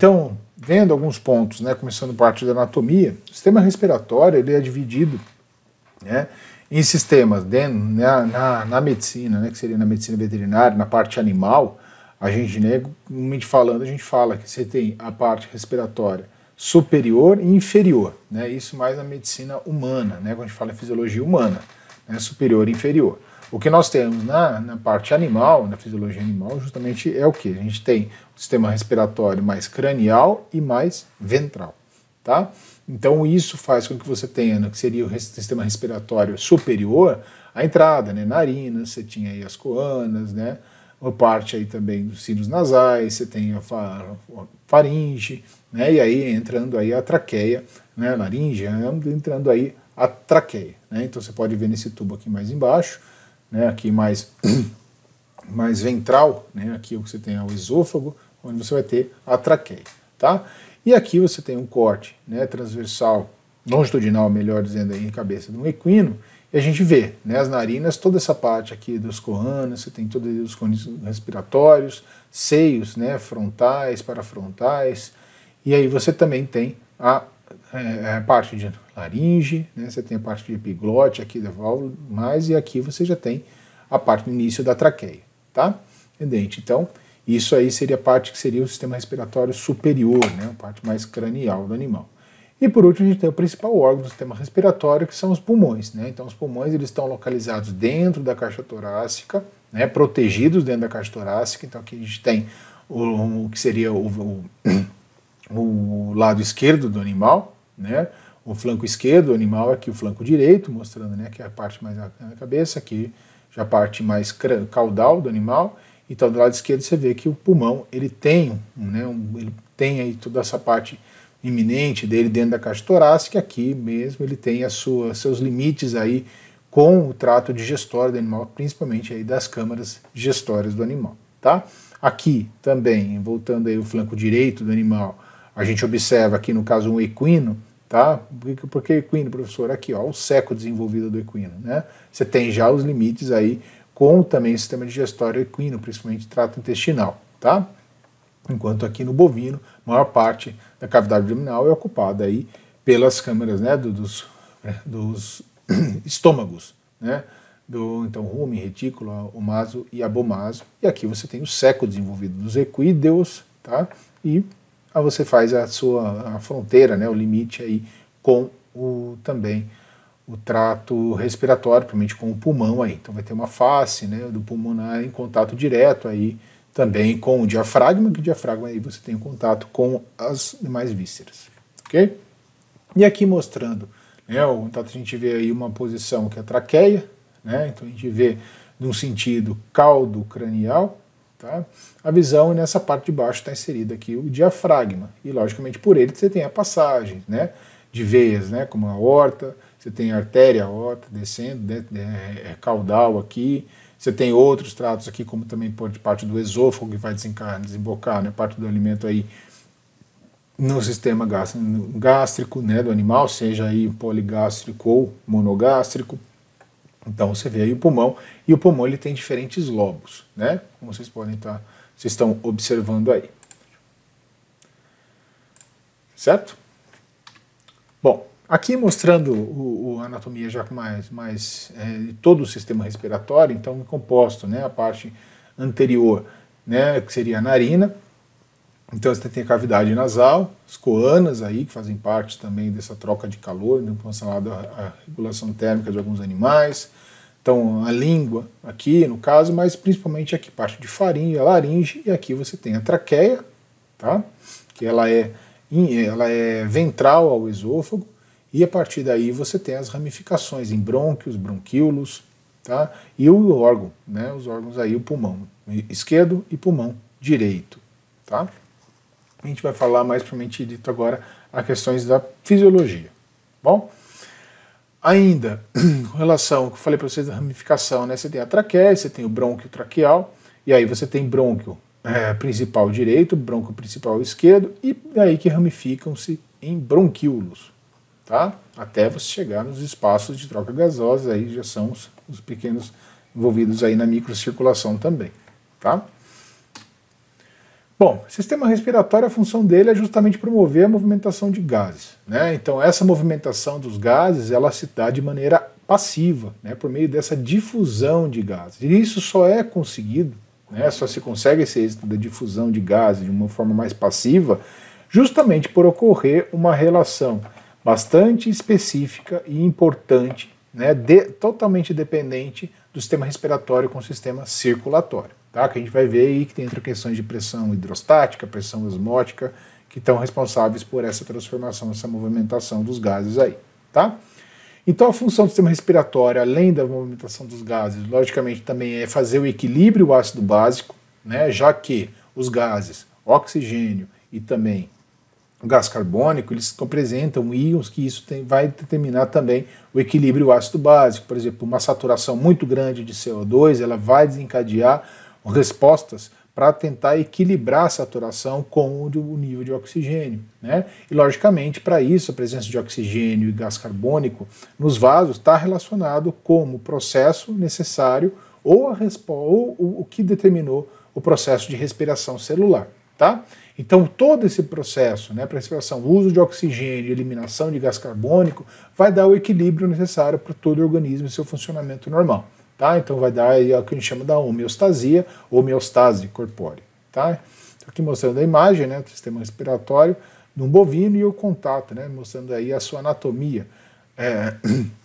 Então, vendo alguns pontos, né, começando parte da anatomia, o sistema respiratório ele é dividido né, em sistemas dentro, né, na, na, na, medicina, né, que seria na medicina veterinária, na parte animal, a gente, né, falando, a gente fala que você tem a parte respiratória superior e inferior, né, isso mais na medicina humana, né, quando a gente fala em fisiologia humana, né, superior e inferior. O que nós temos na, na parte animal, na fisiologia animal, justamente é o que? A gente tem o sistema respiratório mais cranial e mais ventral, tá? Então isso faz com que você tenha, né, que seria o sistema respiratório superior, a entrada, né? Narinas, você tinha aí as coanas, né? Uma parte aí também dos sinos nasais, você tem a, faringe, né? E aí entrando aí a traqueia, né? A laringe, entrando aí a traqueia, né? Então você pode ver nesse tubo aqui mais embaixo, né, aqui mais, mais ventral, né, aqui é você tem é o esôfago, onde você vai ter a traqueia. Tá? E aqui você tem um corte né, transversal, longitudinal, melhor dizendo, aí, em cabeça de um equino, e a gente vê né, as narinas, toda essa parte aqui dos coanas, você tem todos os cones respiratórios, seios né, frontais, parafrontais, e aí você também tem a é, é, a parte de laringe, né? você tem a parte de epiglote aqui da válvula, mais e aqui você já tem a parte do início da traqueia, tá? Entendente? Então, isso aí seria a parte que seria o sistema respiratório superior, né? a parte mais cranial do animal. E por último, a gente tem o principal órgão do sistema respiratório, que são os pulmões. Né? Então, os pulmões eles estão localizados dentro da caixa torácica, né? protegidos dentro da caixa torácica. Então, aqui a gente tem o, o que seria o, o, o lado esquerdo do animal, né? O flanco esquerdo do animal aqui o flanco direito, mostrando né, que é a parte mais na cabeça, aqui já a parte mais caudal do animal. Então do lado esquerdo você vê que o pulmão ele tem, né, um, ele tem aí toda essa parte iminente dele dentro da caixa torácica, aqui mesmo ele tem as suas seus limites aí com o trato digestório do animal, principalmente aí das câmaras digestórias do animal, tá? Aqui também, voltando aí o flanco direito do animal, a gente observa aqui no caso um equino, Tá? Por que equino, professor? Aqui, ó, o seco desenvolvido do equino. Né? Você tem já os limites aí com também o sistema digestório equino, principalmente trato intestinal. Tá? Enquanto aqui no bovino, maior parte da cavidade abdominal é ocupada aí pelas câmeras né, dos, dos estômagos. Né? do então rumen, retículo, omaso e abomaso. E aqui você tem o seco desenvolvido dos equídeos, tá? E aí ah, você faz a sua a fronteira, né, o limite aí com o também o trato respiratório, principalmente com o pulmão aí. Então vai ter uma face, né, do pulmonar em contato direto aí também com o diafragma, que o diafragma aí você tem um contato com as demais vísceras, ok? E aqui mostrando, né, o contato a gente vê aí uma posição que é a traqueia, né? Então a gente vê num sentido caldo cranial, Tá? A visão, é nessa parte de baixo, está inserido aqui o diafragma. E, logicamente, por ele você tem a passagem né, de veias, né, como a aorta, você tem a artéria aorta descendo, de, né, de, é, é, caudal aqui, você tem outros tratos aqui, como também parte do esôfago, que vai desembocar, né, parte do alimento aí no sistema gástrico, né, do animal, seja aí poligástrico ou monogástrico então você vê aí o pulmão e o pulmão ele tem diferentes lobos, né? Como vocês podem estar, vocês estão observando aí, certo? Bom, aqui mostrando o, o anatomia já com mais, mais é, todo o sistema respiratório, então composto, né? A parte anterior, né? Que seria a narina. Então você tem a cavidade nasal, as coanas aí, que fazem parte também dessa troca de calor, né, relacionado à regulação térmica de alguns animais, então, a língua aqui, no caso, mas principalmente aqui, parte de faringe, a laringe, e aqui você tem a traqueia, tá? que ela é, é ela é ventral ao esôfago, e a partir daí você tem as ramificações em brônquios, bronquíolos, tá? e o órgão, né? os órgãos aí, o pulmão esquerdo e pulmão direito. Tá? A gente vai falar mais para dito agora as questões da fisiologia. Tá bom? Ainda, com relação ao que eu falei para vocês da ramificação, né? Você tem a traqueia, você tem o brônquio traqueal, e aí você tem brônquio é, principal direito, brônquio principal esquerdo, e daí que ramificam-se em bronquíolos, tá? Até você chegar nos espaços de troca gasosa, aí já são os, os pequenos envolvidos aí na microcirculação também, tá? Bom, sistema respiratório, a função dele é justamente promover a movimentação de gases. Né? Então, essa movimentação dos gases, ela se dá de maneira passiva, né? por meio dessa difusão de gases. E isso só é conseguido, né? só se consegue esse êxito da difusão de gases de uma forma mais passiva, justamente por ocorrer uma relação bastante específica e importante, né? de, totalmente dependente do sistema respiratório com o sistema circulatório tá? que a gente vai ver aí que tem entre questões de pressão hidrostática, pressão osmótica, que estão responsáveis por essa transformação, essa movimentação dos gases aí. Tá? Então a função do sistema respiratório, além da movimentação dos gases, logicamente também é fazer o equilíbrio ácido básico, né, já que os gases, oxigênio e também o gás carbônico, eles apresentam íons que isso tem, vai determinar também o equilíbrio ácido básico. Por exemplo, uma saturação muito grande de CO2, ela vai desencadear respostas para tentar equilibrar a saturação com o nível de oxigênio. Né? E, logicamente, para isso, a presença de oxigênio e gás carbônico nos vasos está relacionado como o processo necessário ou, ou, o que determinou o processo de respiração celular. Tá? Então, todo esse processo, né, para respiração, uso de oxigênio, eliminação de gás carbônico, vai dar o equilíbrio necessário para todo o organismo e seu funcionamento normal. Tá? Então vai dar aí é o que a gente chama da homeostasia, homeostase corpórea. Tá? Estou aqui mostrando a imagem né, do sistema respiratório no bovino e o contato, né, mostrando aí a sua anatomia, é,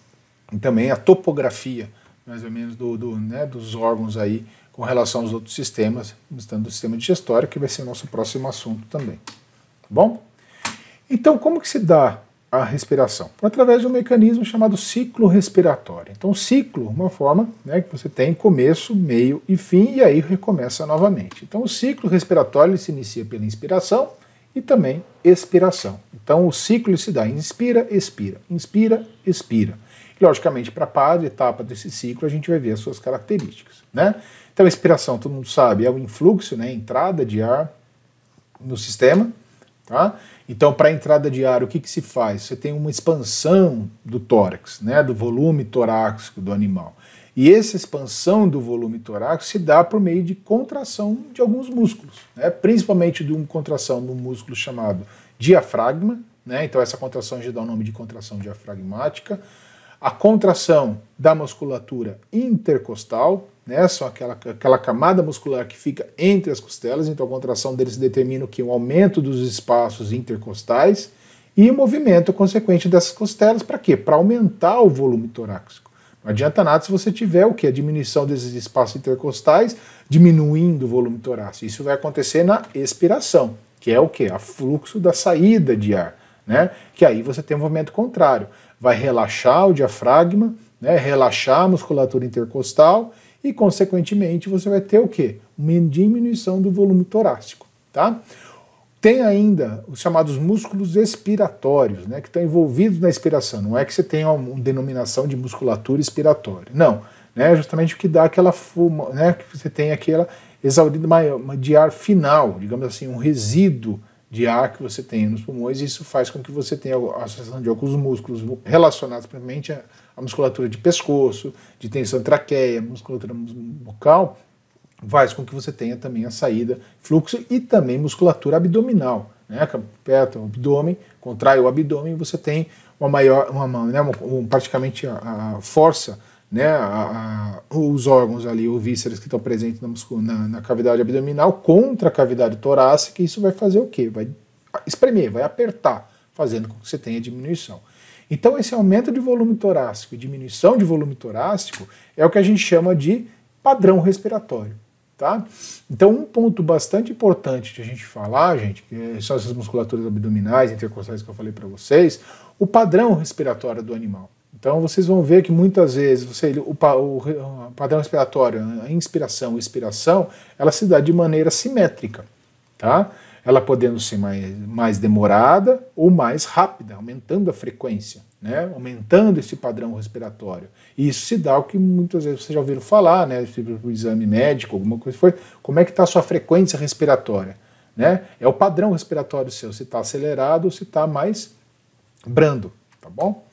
também a topografia, mais ou menos, do, do né, dos órgãos aí com relação aos outros sistemas, mostrando o sistema digestório, que vai ser o nosso próximo assunto também. Tá bom? Então, como que se dá a respiração? Através de um mecanismo chamado ciclo respiratório. Então, ciclo, uma forma né, que você tem começo, meio e fim, e aí recomeça novamente. Então, o ciclo respiratório se inicia pela inspiração e também expiração. Então, o ciclo se dá inspira, expira, inspira, expira. E, logicamente, para cada etapa desse ciclo, a gente vai ver as suas características. Né? Então, a expiração, todo mundo sabe, é o influxo, né, entrada de ar no sistema. Tá? Então, para a entrada diária, o que, que se faz? Você tem uma expansão do tórax, né, do volume torácico do animal. E essa expansão do volume torácico se dá por meio de contração de alguns músculos, né, principalmente de uma contração um músculo chamado diafragma. Né, então, essa contração já dá o nome de contração diafragmática. A contração da musculatura intercostal, né, são aquela, aquela camada muscular que fica entre as costelas, então a contração deles determina que o aumento dos espaços intercostais e o movimento consequente dessas costelas para quê? Para aumentar o volume torácico. Não adianta nada se você tiver o que? A diminuição desses espaços intercostais, diminuindo o volume torácico. Isso vai acontecer na expiração, que é o que? A fluxo da saída de ar, né? Que aí você tem um movimento contrário. Vai relaxar o diafragma, né? relaxar a musculatura intercostal e, consequentemente, você vai ter o quê? Uma diminuição do volume torácico, tá? Tem ainda os chamados músculos expiratórios, né, que estão envolvidos na expiração. Não é que você tenha uma denominação de musculatura expiratória. Não, né, justamente o que dá aquela fuma, né, que você tem aquela exaurida de ar final, digamos assim, um resíduo de ar que você tem nos pulmões, e isso faz com que você tenha a associação de alguns músculos relacionados, principalmente a a musculatura de pescoço, de tensão traqueia, musculatura bucal, faz com que você tenha também a saída, fluxo e também musculatura abdominal. Né? Aperta o abdômen, contrai o abdômen e você tem uma maior, uma, né, praticamente a, a força, né, a, a, os órgãos ali, os vísceras que estão presentes na, na, na, cavidade abdominal contra a cavidade torácica, e isso vai fazer o quê? Vai espremer, vai apertar, fazendo com que você tenha diminuição. Então, esse aumento de volume torácico e diminuição de volume torácico é o que a gente chama de padrão respiratório. Tá? Então, um ponto bastante importante de a gente falar, gente, que é são essas musculaturas abdominais, intercostais que eu falei para vocês, o padrão respiratório do animal. Então, vocês vão ver que muitas vezes você, o, o, o padrão respiratório, a inspiração e expiração, ela se dá de maneira simétrica. Tá? ela podendo ser mais, mais demorada ou mais rápida, aumentando a frequência, né? aumentando esse padrão respiratório. E isso se dá o que muitas vezes vocês já ouviram falar, né? o tipo exame médico, alguma coisa foi, como é que está a sua frequência respiratória? Né? É o padrão respiratório seu, se está acelerado ou se está mais brando, tá bom?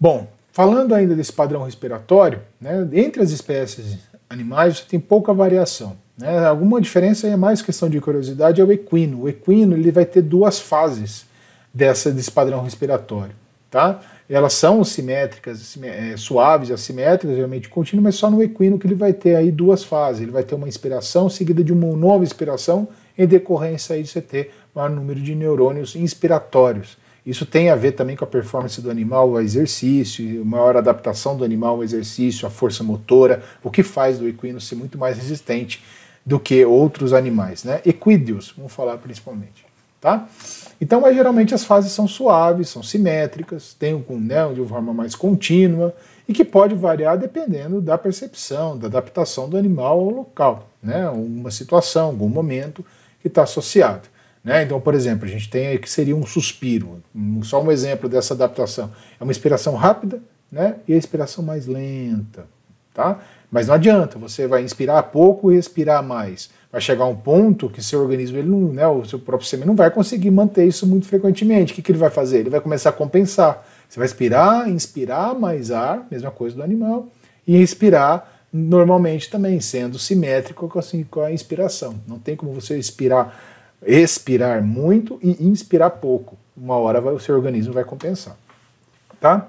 Bom, falando ainda desse padrão respiratório, né, entre as espécies animais você tem pouca variação. Né? Alguma diferença é mais questão de curiosidade é o equino. O equino ele vai ter duas fases dessa, desse padrão respiratório. Tá? Elas são simétricas, é, suaves, assimétricas, geralmente contínuas, mas só no equino que ele vai ter aí duas fases. Ele vai ter uma inspiração seguida de uma nova inspiração em decorrência aí de você ter maior número de neurônios inspiratórios. Isso tem a ver também com a performance do animal o exercício, maior adaptação do animal ao exercício, a força motora, o que faz do equino ser muito mais resistente do que outros animais, né? Equídeos, vamos falar principalmente, tá? Então, mas é, geralmente as fases são suaves, são simétricas, tem um né, de forma mais contínua e que pode variar dependendo da percepção, da adaptação do animal ao local, né? Uma situação, algum momento que está associado. Né? Então, por exemplo, a gente tem aí que seria um suspiro, um, só um exemplo dessa adaptação. É uma inspiração rápida né? e a expiração mais lenta. Tá? Mas não adianta, você vai inspirar pouco e expirar mais. Vai chegar um ponto que seu organismo, ele não, né, o seu próprio semente, não vai conseguir manter isso muito frequentemente. O que, que ele vai fazer? Ele vai começar a compensar. Você vai expirar, inspirar mais ar, mesma coisa do animal, e expirar normalmente também, sendo simétrico com, assim, com a inspiração. Não tem como você expirar, expirar muito e inspirar pouco. Uma hora vai, o seu organismo vai compensar. Tá?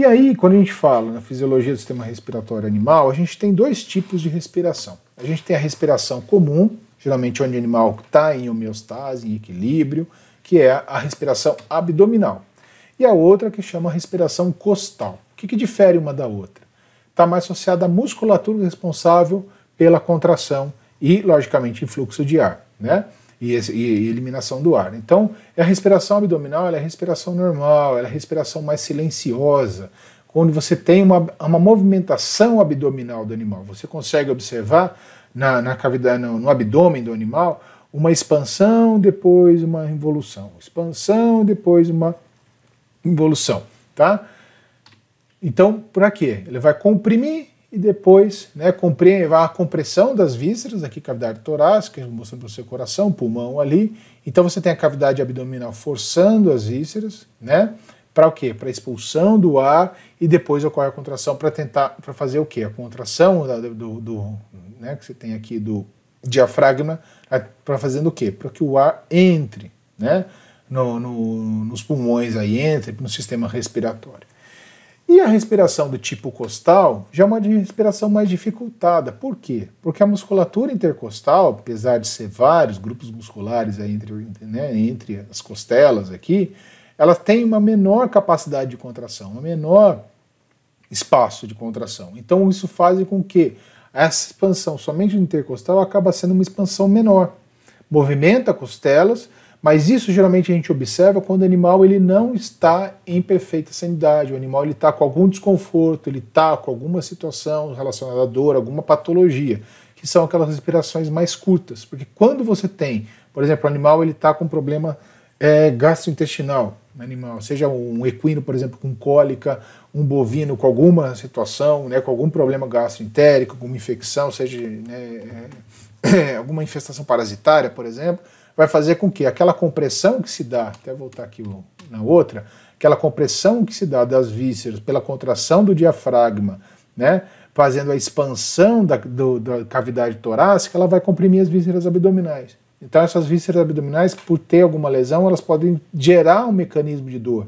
E aí, quando a gente fala na fisiologia do sistema respiratório animal, a gente tem dois tipos de respiração. A gente tem a respiração comum, geralmente onde o animal está em homeostase, em equilíbrio, que é a respiração abdominal. E a outra que chama respiração costal. O que, que difere uma da outra? Está mais associada à musculatura responsável pela contração e, logicamente, influxo de ar. Né? e, e eliminação do ar. Então, é a respiração abdominal é a respiração normal, é a respiração mais silenciosa, quando você tem uma, uma movimentação abdominal do animal. Você consegue observar na, na cavidade, no, no abdômen do animal uma expansão, depois uma involução, expansão, depois uma involução, tá? Então, para quê? Ele vai comprimir e depois né, a compressão das vísceras, aqui cavidade torácica, mostrando para o seu coração, pulmão ali. Então você tem a cavidade abdominal forçando as vísceras, né? Para o quê? Para expulsão do ar e depois ocorre a contração para tentar, para fazer o quê? A contração do, do, do né, que você tem aqui do diafragma, para fazendo o quê? Para que o ar entre, né? No, no, nos pulmões aí, entre no sistema respiratório. E a respiração do tipo costal já é uma respiração mais dificultada. Por quê? Porque a musculatura intercostal, apesar de ser vários grupos musculares entre, né, entre as costelas aqui, ela tem uma menor capacidade de contração, um menor espaço de contração. Então isso faz com que essa expansão somente intercostal acaba sendo uma expansão menor. Movimenta costelas, mas isso geralmente a gente observa quando o animal ele não está em perfeita sanidade, o animal ele está com algum desconforto, ele está com alguma situação relacionada à dor, alguma patologia, que são aquelas respirações mais curtas, porque quando você tem, por exemplo, o animal ele está com um problema é, gastrointestinal, né, animal, seja um equino, por exemplo, com cólica, um bovino com alguma situação, né, com algum problema gastroentérico, alguma infecção, seja né, é, alguma infestação parasitária, por exemplo vai fazer com que aquela compressão que se dá, até voltar aqui na outra, aquela compressão que se dá das vísceras pela contração do diafragma, né, fazendo a expansão da, do, da cavidade torácica, ela vai comprimir as vísceras abdominais. Então essas vísceras abdominais, por ter alguma lesão, elas podem gerar um mecanismo de dor.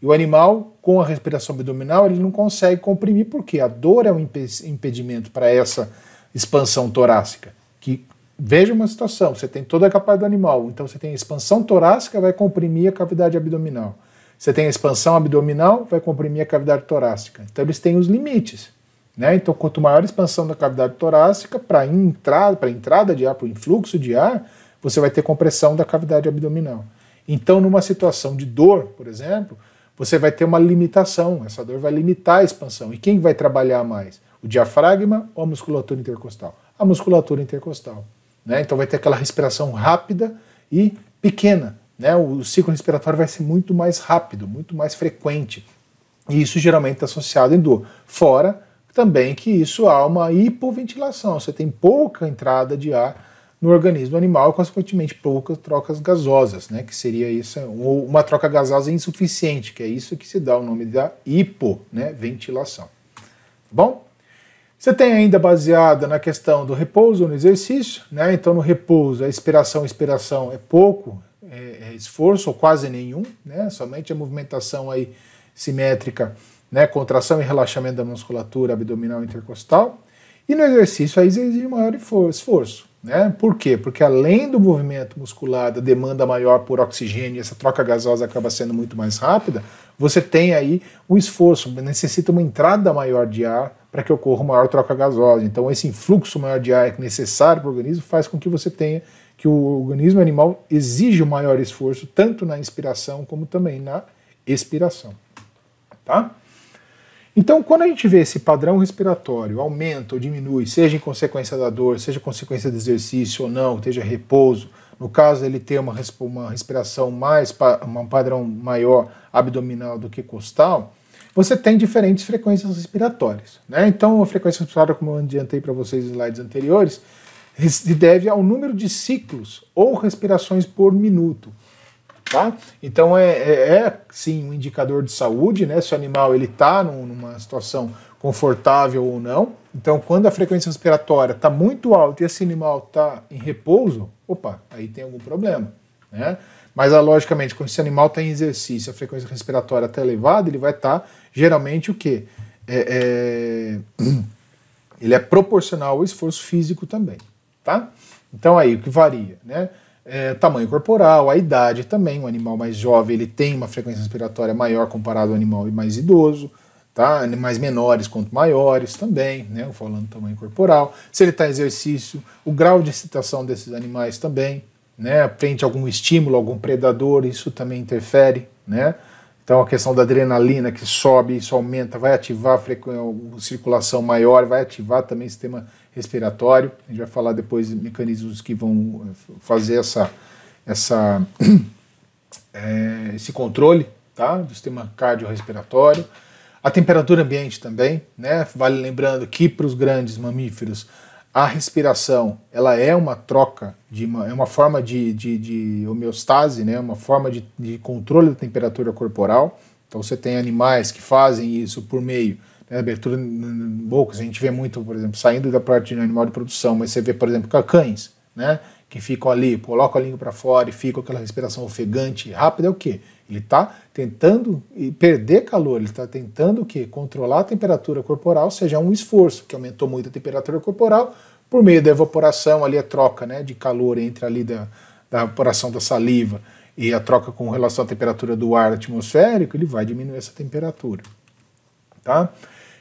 E o animal, com a respiração abdominal, ele não consegue comprimir, porque a dor é um impedimento para essa expansão torácica, que Veja uma situação, você tem toda a capa do animal, então você tem a expansão torácica, vai comprimir a cavidade abdominal. Você tem a expansão abdominal, vai comprimir a cavidade torácica. Então eles têm os limites. Né? Então, quanto maior a expansão da cavidade torácica para entrada, para entrada de ar, para o influxo de ar, você vai ter compressão da cavidade abdominal. Então, numa situação de dor, por exemplo, você vai ter uma limitação. Essa dor vai limitar a expansão. E quem vai trabalhar mais? O diafragma ou a musculatura intercostal? A musculatura intercostal. Né? Então vai ter aquela respiração rápida e pequena. Né? O ciclo respiratório vai ser muito mais rápido, muito mais frequente. E isso geralmente está é associado em dor. Fora também que isso há uma hipoventilação, você tem pouca entrada de ar no organismo animal e, consequentemente, poucas trocas gasosas, né? Que seria isso, uma troca gasosa insuficiente, que é isso que se dá o nome da hipo, né? Ventilação. Tá bom? Você tem ainda baseada na questão do repouso no exercício, né? Então, no repouso, a expiração, expiração é pouco é, é esforço ou quase nenhum, né? Somente a movimentação aí simétrica, né? Contração e relaxamento da musculatura abdominal intercostal. E no exercício aí exige maior esforço, né? Por quê? Porque além do movimento muscular, da demanda maior por oxigênio, essa troca gasosa acaba sendo muito mais rápida, você tem aí um esforço, necessita uma entrada maior de ar para que ocorra maior troca gasosa. Então, esse influxo maior de ar que é necessário para o organismo faz com que você tenha que o organismo animal exige um maior esforço tanto na inspiração como também na expiração, tá? Então, quando a gente vê esse padrão respiratório aumenta ou diminui, seja em consequência da dor, seja consequência do exercício ou não, seja repouso, no caso ele ter uma respiração mais, um padrão maior abdominal do que costal, você tem diferentes frequências respiratórias. Né? Então, a frequência respiratória, como eu adiantei para vocês nos slides anteriores, se deve ao número de ciclos ou respirações por minuto. Tá? Então é, é, é, sim um indicador de saúde, né? Se o animal ele está num, numa situação confortável ou não. Então, quando a frequência respiratória está muito alta e esse animal está em repouso, opa, aí tem algum problema, né? Mas, ah, logicamente, quando esse animal está em exercício, a frequência respiratória está elevada, ele vai estar tá geralmente o quê? É, é, ele é proporcional ao esforço físico também, tá? Então aí, o que varia, né? É, tamanho corporal, a idade também, um animal mais jovem ele tem uma frequência respiratória maior comparado ao animal mais idoso, tá? Animais menores quanto maiores também, né? Falando tamanho corporal, se ele está em exercício, o grau de excitação desses animais também, né? Frente a algum estímulo, algum predador, isso também interfere, né? Então a questão da adrenalina que sobe, isso aumenta, vai ativar a circulação maior, vai ativar também o sistema respiratório. A gente vai falar depois de mecanismos que vão eh, fazer essa, essa, é, esse controle tá? do sistema cardiorrespiratório. A temperatura ambiente também, né? Vale lembrando que para os grandes mamíferos a respiração ela é uma troca, de uma, é uma forma de, de, de homeostase, né? uma forma de, de controle da temperatura corporal. Então você tem animais que fazem isso por meio né, abertura bocas. A gente vê muito, por exemplo, saindo da parte de um animal de produção, mas você vê, por exemplo, cães, né? Que ficam ali, colocam a língua para fora e ficam aquela respiração ofegante, rápida, é o quê? Ele está tentando perder calor, ele está tentando quê? Controlar a temperatura corporal, seja um esforço, que aumentou muito a temperatura corporal, por meio da evaporação, ali a troca né, de calor entre ali da, da evaporação da saliva e a troca com relação à temperatura do ar atmosférico, ele vai diminuir essa temperatura. Tá?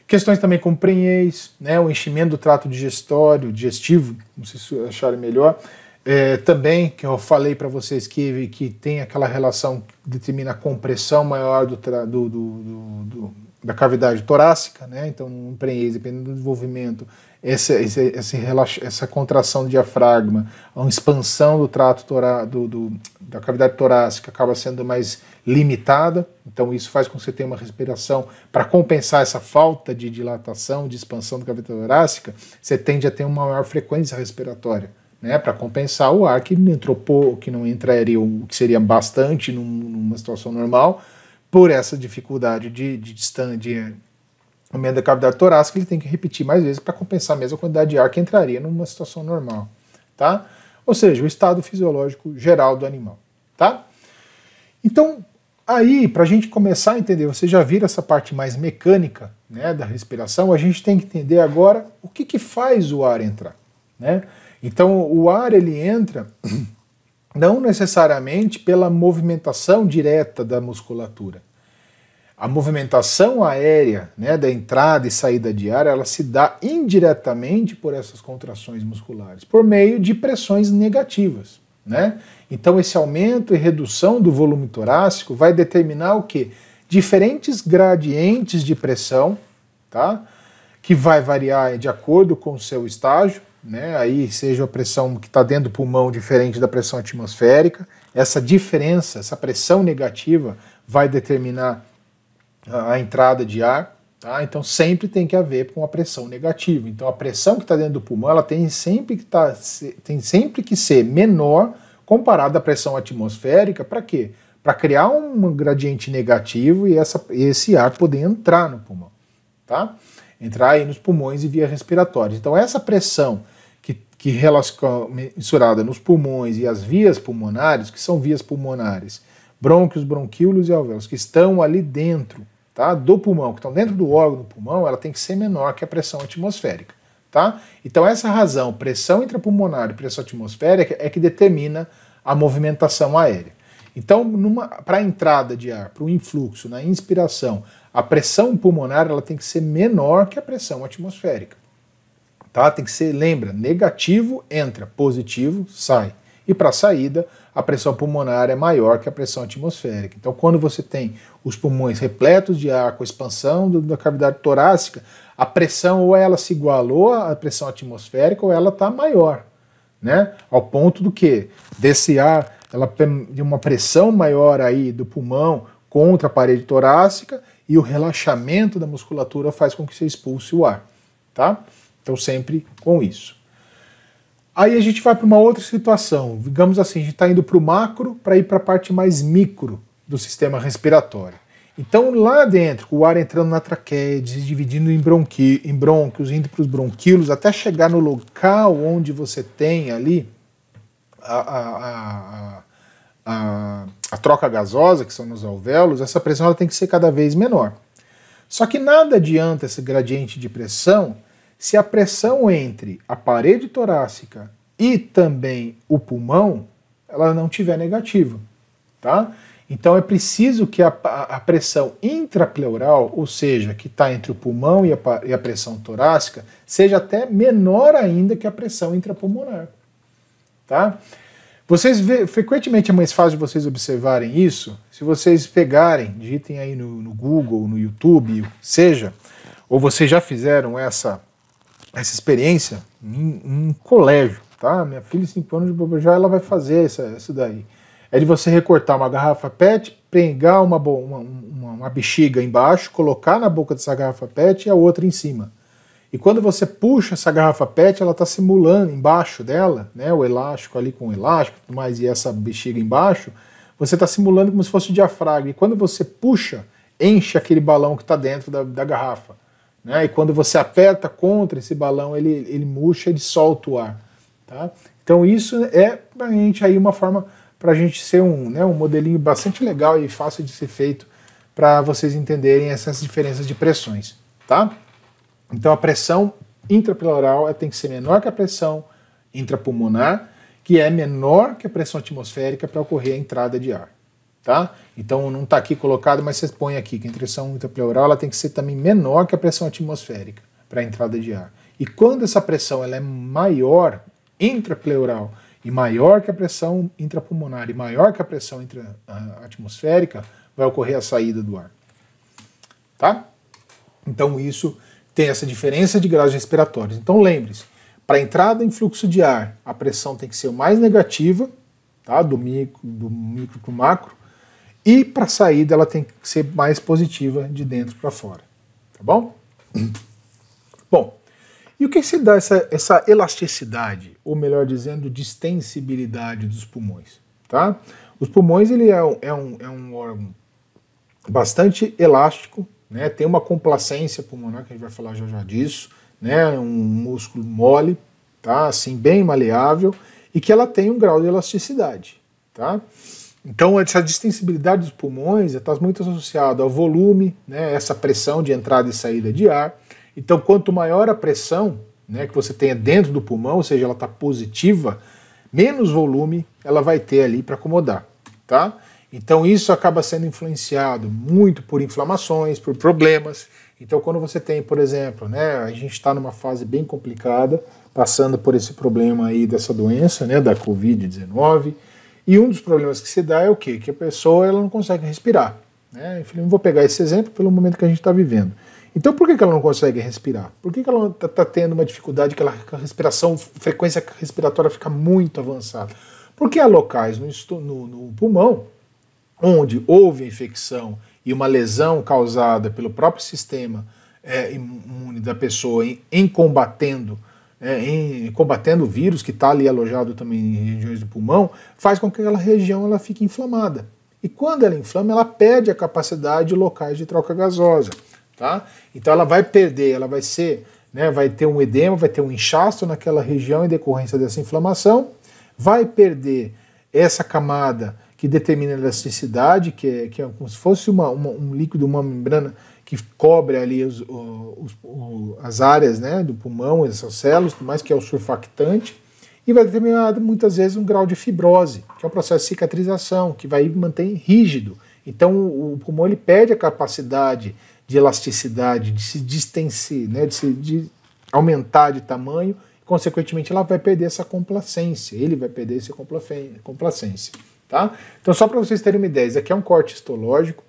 Questões também como prenhez, né, o enchimento do trato digestório, digestivo, como vocês acharem melhor, é, também, que eu falei para vocês que, que tem aquela relação que determina a compressão maior do, do, do, do da cavidade torácica, né? então um prenhez, dependendo do desenvolvimento, essa, essa, essa, contração do diafragma, a expansão do trato torá, do, do, da cavidade torácica acaba sendo mais limitada, então isso faz com que você tenha uma respiração, para compensar essa falta de dilatação, de expansão da cavidade torácica, você tende a ter uma maior frequência respiratória né, para compensar o ar que entrou pouco, que não entraria, o que seria bastante numa situação normal, por essa dificuldade de, de distância, de aumento é, da cavidade torácica, ele tem que repetir mais vezes para compensar a mesma quantidade de ar que entraria numa situação normal, tá? Ou seja, o estado fisiológico geral do animal, tá? Então, aí, para a gente começar a entender, você já viu essa parte mais mecânica né, da respiração, a gente tem que entender agora o que, que faz o ar entrar, né? Então o ar ele entra não necessariamente pela movimentação direta da musculatura. A movimentação aérea, né, da entrada e saída de ar, ela se dá indiretamente por essas contrações musculares, por meio de pressões negativas, né? Então esse aumento e redução do volume torácico vai determinar o que? Diferentes gradientes de pressão, tá? Que vai variar de acordo com o seu estágio né? Aí seja a pressão que está dentro do pulmão diferente da pressão atmosférica. Essa diferença, essa pressão negativa, vai determinar a, entrada de ar. Tá? Então sempre tem que haver com a pressão negativa. Então a pressão que está dentro do pulmão ela tem sempre que tá, tem sempre que ser menor comparada à pressão atmosférica. Para quê? Para criar um gradiente negativo e essa, esse ar poder entrar no pulmão. Tá? entrar aí nos pulmões e via respiratórias. Então essa pressão que, que mensurada nos pulmões e as vias pulmonares, que são vias pulmonares, brônquios, bronquíolos e alvéolos, que estão ali dentro tá, do pulmão, que estão dentro do órgão do pulmão, ela tem que ser menor que a pressão atmosférica. Tá? Então essa razão, pressão intrapulmonar e pressão atmosférica, é que determina a movimentação aérea. Então, para a entrada de ar, para o influxo, na inspiração, a pressão pulmonar ela tem que ser menor que a pressão atmosférica. Tá? Tem que ser, lembra, negativo entra, positivo sai. E para saída, a pressão pulmonar é maior que a pressão atmosférica. Então, quando você tem os pulmões repletos de ar com a expansão da cavidade torácica, a pressão ou ela se igualou à pressão atmosférica ou ela está maior, né? Ao ponto do que desse ar, ela tem uma pressão maior aí do pulmão contra a parede torácica e o relaxamento da musculatura faz com que você expulse o ar, tá? Então sempre com isso. Aí a gente vai para uma outra situação, digamos assim, a gente está indo para o macro para ir para a parte mais micro do sistema respiratório. Então lá dentro, o ar entrando na traqueia, se dividindo em, bronqui, em brônquios, indo para os bronquíolos, até chegar no local onde você tem ali a, a, a a, a troca gasosa, que são nos alvéolos, essa pressão ela tem que ser cada vez menor. Só que nada adianta esse gradiente de pressão se a pressão entre a parede torácica e também o pulmão ela não tiver negativa, tá? Então é preciso que a, a pressão intrapleural, ou seja, que está entre o pulmão e a, e a, pressão torácica, seja até menor ainda que a pressão intrapulmonar, tá? Vocês vê, frequentemente é mais fácil de vocês observarem isso se vocês pegarem, digitem aí no, no Google, no YouTube, seja, ou vocês já fizeram essa, essa experiência em, um colégio, tá? Minha filha, 5 anos, de já ela vai fazer essa, isso daí. É de você recortar uma garrafa PET, pregar uma, uma, uma, uma bexiga embaixo, colocar na boca dessa garrafa PET e a outra em cima. E quando você puxa essa garrafa PET, ela está simulando embaixo dela, né, o elástico ali com o elástico e mais, e essa bexiga embaixo, você está simulando como se fosse o diafragma. E quando você puxa, enche aquele balão que está dentro da, da garrafa. Né? E quando você aperta contra esse balão, ele, ele murcha, ele solta o ar. Tá? Então isso é para a gente aí uma forma para a gente ser um, né, um modelinho bastante legal e fácil de ser feito para vocês entenderem essas diferenças de pressões. Tá? Então a pressão intrapiloral é, tem que ser menor que a pressão intrapulmonar, que é menor que a pressão atmosférica para ocorrer a entrada de ar. Tá? Então não está aqui colocado, mas você põe aqui que a pressão intrapleural ela tem que ser também menor que a pressão atmosférica para a entrada de ar. E quando essa pressão ela é maior intrapleural e maior que a pressão intrapulmonar e maior que a pressão ah, atmosférica, vai ocorrer a saída do ar. Tá? Então isso tem essa diferença de graus respiratórios. Então lembre-se, para entrada em fluxo de ar, a pressão tem que ser mais negativa, tá? do micro do micro para o macro, e para saída ela tem que ser mais positiva de dentro para fora. Tá bom? Bom, e o que se dá essa, essa elasticidade, ou melhor dizendo, distensibilidade dos pulmões? Tá? Os pulmões ele é, é, um, é um órgão bastante elástico, né? Tem uma complacência pulmonar, que a gente vai falar já já disso, né? Um músculo mole, tá? Assim, bem maleável e que ela tem um grau de elasticidade, tá? Então, essa distensibilidade dos pulmões está muito associada ao volume, né, essa pressão de entrada e saída de ar. Então, quanto maior a pressão né, que você tenha dentro do pulmão, ou seja, ela está positiva, menos volume ela vai ter ali para acomodar. Tá? Então isso acaba sendo influenciado muito por inflamações, por problemas. Então quando você tem, por exemplo, né, a gente está numa fase bem complicada, passando por esse problema aí dessa doença, né, da Covid-19, e um dos problemas que se dá é o quê? Que a pessoa ela não consegue respirar. Né? Eu vou pegar esse exemplo pelo momento que a gente está vivendo. Então por que, que ela não consegue respirar? Por que, que ela está tá tendo uma dificuldade que ela, a respiração, frequência respiratória fica muito avançada? Porque há locais no, no, no pulmão onde houve infecção e uma lesão causada pelo próprio sistema é, imune da pessoa em, em combatendo é, em combatendo o vírus que está ali alojado também em regiões do pulmão, faz com que aquela região ela fique inflamada. E quando ela inflama, ela perde a capacidade de locais de troca gasosa, tá? Então ela vai perder, ela vai ser, né, vai ter um edema, vai ter um inchaço naquela região em decorrência dessa inflamação, vai perder essa camada que determina a elasticidade, que é, que é como se fosse uma, uma, um líquido, uma membrana que cobre ali os, os, os, as áreas né, do pulmão, essas células, tudo mais, que é o surfactante, e vai determinar muitas vezes um grau de fibrose, que é um processo de cicatrização, que vai manter rígido. Então o, o pulmão ele perde a capacidade de elasticidade, de se distensir, né, de, se, de aumentar de tamanho, e, consequentemente ela vai perder essa complacência, ele vai perder essa complacência. Tá? Então, só para vocês terem uma ideia, isso aqui é um corte histológico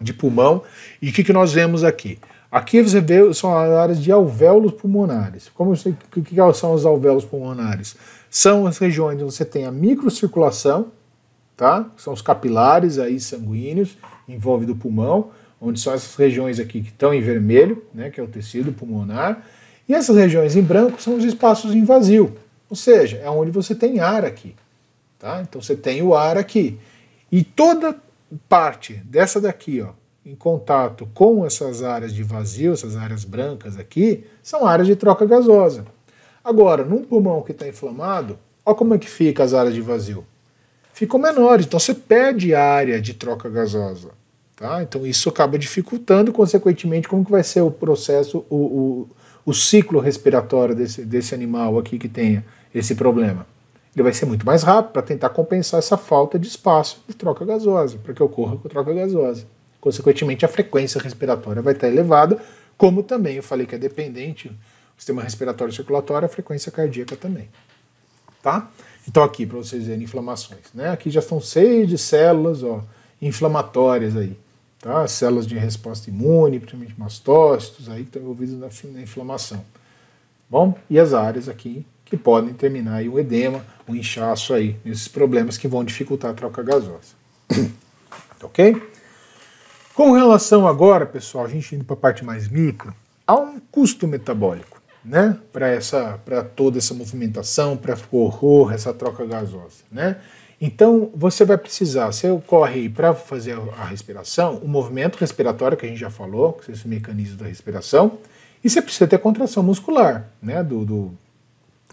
de pulmão. E o que, que nós vemos aqui? Aqui você vê são áreas de alvéolos pulmonares. Como sei, que, que são os alvéolos pulmonares? São as regiões onde você tem a microcirculação, tá? São os capilares aí sanguíneos envolve do pulmão, onde são essas regiões aqui que estão em vermelho, né, que é o tecido pulmonar, e essas regiões em branco são os espaços em vazio, ou seja, é onde você tem ar aqui. Tá? Então você tem o ar aqui. E toda parte dessa daqui, ó, em contato com essas áreas de vazio, essas áreas brancas aqui, são áreas de troca gasosa. Agora, num pulmão que está inflamado, olha como é que fica as áreas de vazio. Ficam menores, então você perde área de troca gasosa. Tá? Então isso acaba dificultando, consequentemente, como que vai ser o processo, o, o, o ciclo respiratório desse, desse animal aqui que tenha esse problema. Ele vai ser muito mais rápido para tentar compensar essa falta de espaço de troca gasosa, para que ocorra com troca gasosa. Consequentemente, a frequência respiratória vai estar elevada, como também eu falei que é dependente do sistema respiratório e circulatório, a frequência cardíaca também. Tá? Então aqui para vocês verem inflamações, né? Aqui já estão seis de células, ó, inflamatórias aí, tá? Células de resposta imune, principalmente mastócitos aí que estão envolvidos na, na inflamação. Bom, e as áreas aqui que podem terminar aí o edema, o inchaço aí, esses problemas que vão dificultar a troca gasosa. Tá ok? Com relação agora, pessoal, a gente indo para a parte mais micro, há um custo metabólico, né, para essa, para toda essa movimentação, para horror, essa troca gasosa, né? Então, você vai precisar, você ocorre para fazer a respiração, o movimento respiratório que a gente já falou, que é esse mecanismo da respiração, e você precisa ter contração muscular, né, do, do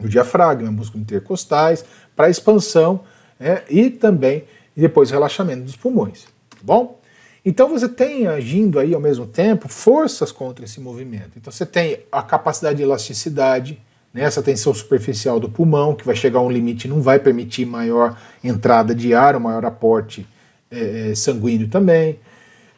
o diafragma, músculos intercostais, para expansão né, e também e depois relaxamento dos pulmões. Tá bom? Então você tem agindo aí ao mesmo tempo forças contra esse movimento. Então você tem a capacidade de elasticidade, né, essa tensão superficial do pulmão, que vai chegar a um limite e não vai permitir maior entrada de ar, um maior aporte é, sanguíneo também.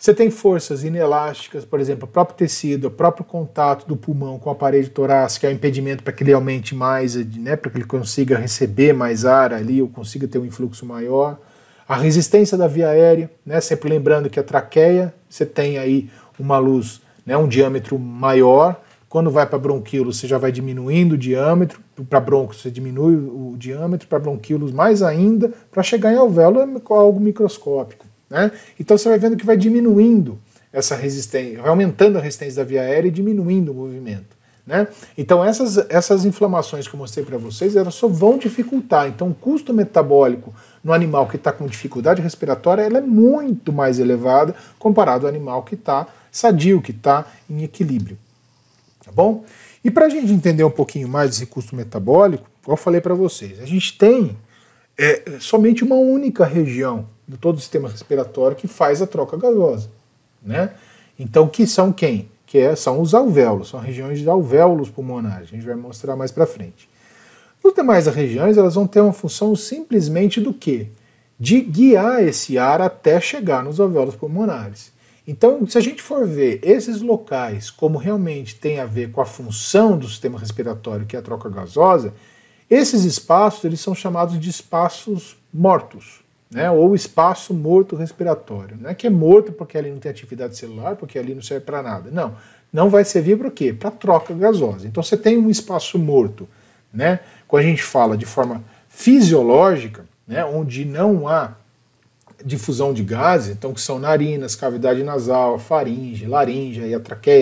Você tem forças inelásticas, por exemplo, o próprio tecido, o próprio contato do pulmão com a parede torácica é um impedimento para que ele aumente mais, né, para que ele consiga receber mais ar ali ou consiga ter um influxo maior. A resistência da via aérea, né, sempre lembrando que a traqueia, você tem aí uma luz, né, um diâmetro maior, quando vai para bronquíolos, você já vai diminuindo o diâmetro, para broncos você diminui o diâmetro, para bronquíolos mais ainda, para chegar em alvéolo é algo microscópico. Né? Então você vai vendo que vai diminuindo essa resistência, vai aumentando a resistência da via aérea e diminuindo o movimento. Né? Então essas, essas inflamações que eu mostrei para vocês, elas só vão dificultar. Então o custo metabólico no animal que está com dificuldade respiratória, ela é muito mais elevada comparado ao animal que está sadio, que está em equilíbrio. Tá bom? E para a gente entender um pouquinho mais desse custo metabólico, como eu falei para vocês, a gente tem é, somente uma única região do todo o sistema respiratório que faz a troca gasosa, né? Então, que são quem? Que é, são os alvéolos, são regiões de alvéolos pulmonares. A gente vai mostrar mais para frente. As demais regiões, elas vão ter uma função simplesmente do quê? De guiar esse ar até chegar nos alvéolos pulmonares. Então, se a gente for ver esses locais como realmente tem a ver com a função do sistema respiratório, que é a troca gasosa, esses espaços eles são chamados de espaços mortos né, ou espaço morto respiratório. Não é que é morto porque ali não tem atividade celular, porque ali não serve para nada. Não. Não vai servir para o quê? Para troca gasosa. Então você tem um espaço morto. Né? Quando a gente fala de forma fisiológica, né, onde não há difusão de gases, então que são narinas, cavidade nasal, faringe, laringe, e a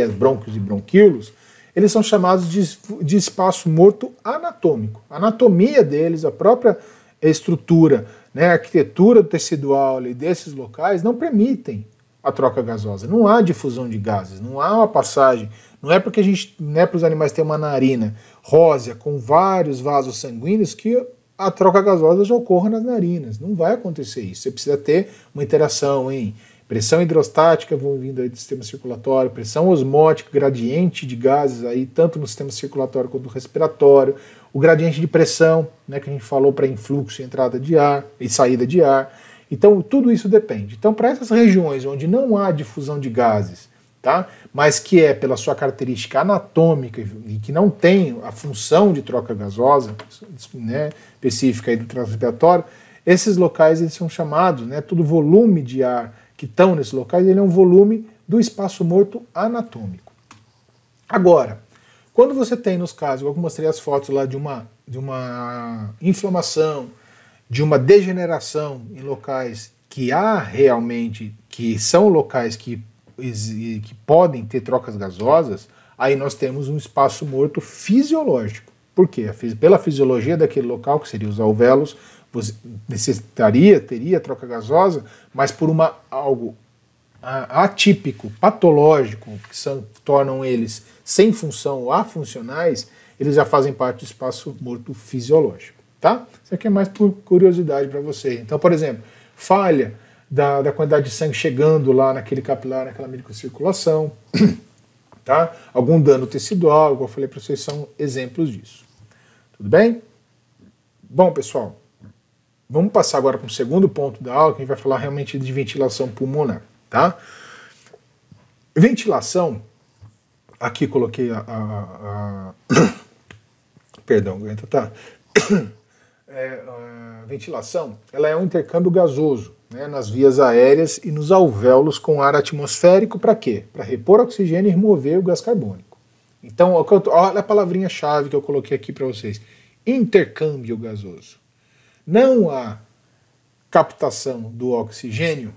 brônquios e bronquíolos, eles são chamados de, de espaço morto anatômico. A anatomia deles, a própria estrutura né, a arquitetura tecidual desses locais não permitem a troca gasosa. Não há difusão de gases, não há uma passagem. Não é porque a gente, né, para os animais ter uma narina rósea com vários vasos sanguíneos que a troca gasosa já ocorra nas narinas. Não vai acontecer isso. Você precisa ter uma interação em pressão hidrostática vão vindo aí do sistema circulatório, pressão osmótica, gradiente de gases aí tanto no sistema circulatório quanto no respiratório, o gradiente de pressão, né, que a gente falou para influxo e entrada de ar e saída de ar. Então, tudo isso depende. Então, para essas regiões onde não há difusão de gases, tá, mas que é pela sua característica anatômica e que não tem a função de troca gasosa né, específica do trato esses locais eles são chamados, né, todo volume de ar que estão nesses locais, ele é um volume do espaço morto anatômico. Agora, quando você tem nos casos, eu mostrei as fotos lá de uma, de uma inflamação, de uma degeneração em locais que há realmente, que são locais que, que podem ter trocas gasosas, aí nós temos um espaço morto fisiológico. Por quê? Pela fisiologia daquele local, que seria os alvéolos, você necessitaria, teria troca gasosa, mas por uma, algo atípico, patológico, que são, tornam eles sem função ou afuncionais, eles já fazem parte do espaço morto fisiológico, tá? Isso aqui é mais por curiosidade para você. Então, por exemplo, falha da, da quantidade de sangue chegando lá naquele capilar, naquela microcirculação, tá? Algum dano tecidual, como eu falei para vocês, são exemplos disso. Tudo bem? Bom, pessoal, vamos passar agora para o segundo ponto da aula, que a gente vai falar realmente de ventilação pulmonar, tá? Ventilação aqui coloquei a, a, a perdão, aguenta, tá? É, a ventilação, ela é um intercâmbio gasoso né, nas vias aéreas e nos alvéolos com ar atmosférico para quê? Para repor oxigênio e remover o gás carbônico. Então, olha a palavrinha-chave que eu coloquei aqui para vocês: intercâmbio gasoso. Não há captação do oxigênio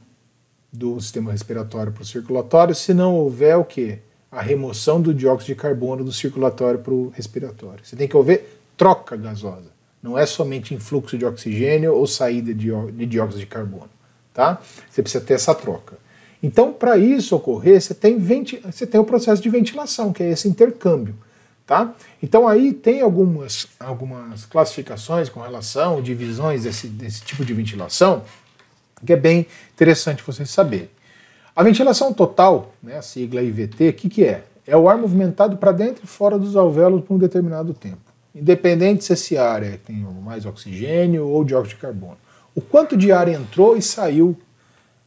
do sistema respiratório para o circulatório se não houver o quê? a remoção do dióxido de carbono do circulatório para o respiratório. Você tem que ouvir troca gasosa, não é somente influxo de oxigênio ou saída de, dióxido de carbono, tá? Você precisa ter essa troca. Então, para isso ocorrer, você tem, você tem o processo de ventilação, que é esse intercâmbio. Tá? Então aí tem algumas, algumas classificações com relação, divisões desse, desse tipo de ventilação, que é bem interessante você saber. A ventilação total, né, a sigla IVT, o que, que é? É o ar movimentado para dentro e fora dos alvéolos por um determinado tempo, independente se esse ar é, tem mais oxigênio ou dióxido de carbono. O quanto de ar entrou e saiu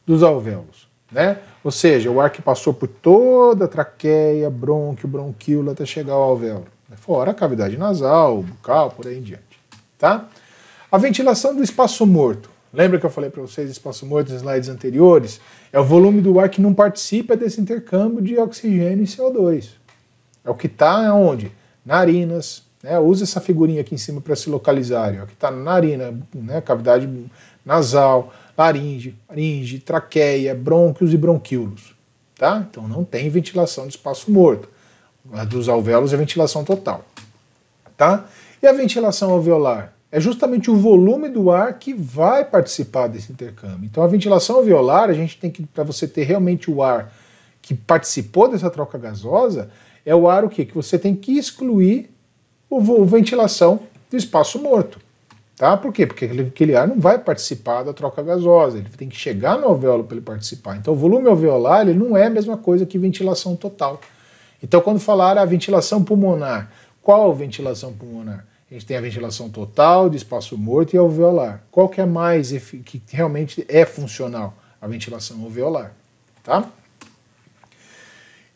dos alvéolos, né? Ou seja, o ar que passou por toda a traqueia, brônquio, bronquíola até chegar ao alvéolo, né? fora a cavidade nasal, bucal, por aí em diante, tá? A ventilação do espaço morto Lembra que eu falei para vocês espaço morto nos slides anteriores? É o volume do ar que não participa desse intercâmbio de oxigênio e CO2. É o que está onde? Narinas. Né? Usa essa figurinha aqui em cima para se localizar. É o que está na narina, né? cavidade nasal, laringe, laringe, traqueia, brônquios e bronquíolos. Tá? Então não tem ventilação de espaço morto. A dos alvéolos é ventilação total. Tá? E a ventilação alveolar? é justamente o volume do ar que vai participar desse intercâmbio. Então a ventilação alveolar, a gente tem que para você ter realmente o ar que participou dessa troca gasosa, é o ar o quê? Que você tem que excluir o, o ventilação do espaço morto. Tá? Por quê? Porque aquele ar não vai participar da troca gasosa, ele tem que chegar no alvéolo para ele participar. Então o volume alveolar ele não é a mesma coisa que ventilação total. Então quando falar a ventilação pulmonar, qual ventilação pulmonar? A gente tem a ventilação total, de espaço morto e alveolar. Qual que é mais que realmente é funcional? A ventilação alveolar, tá?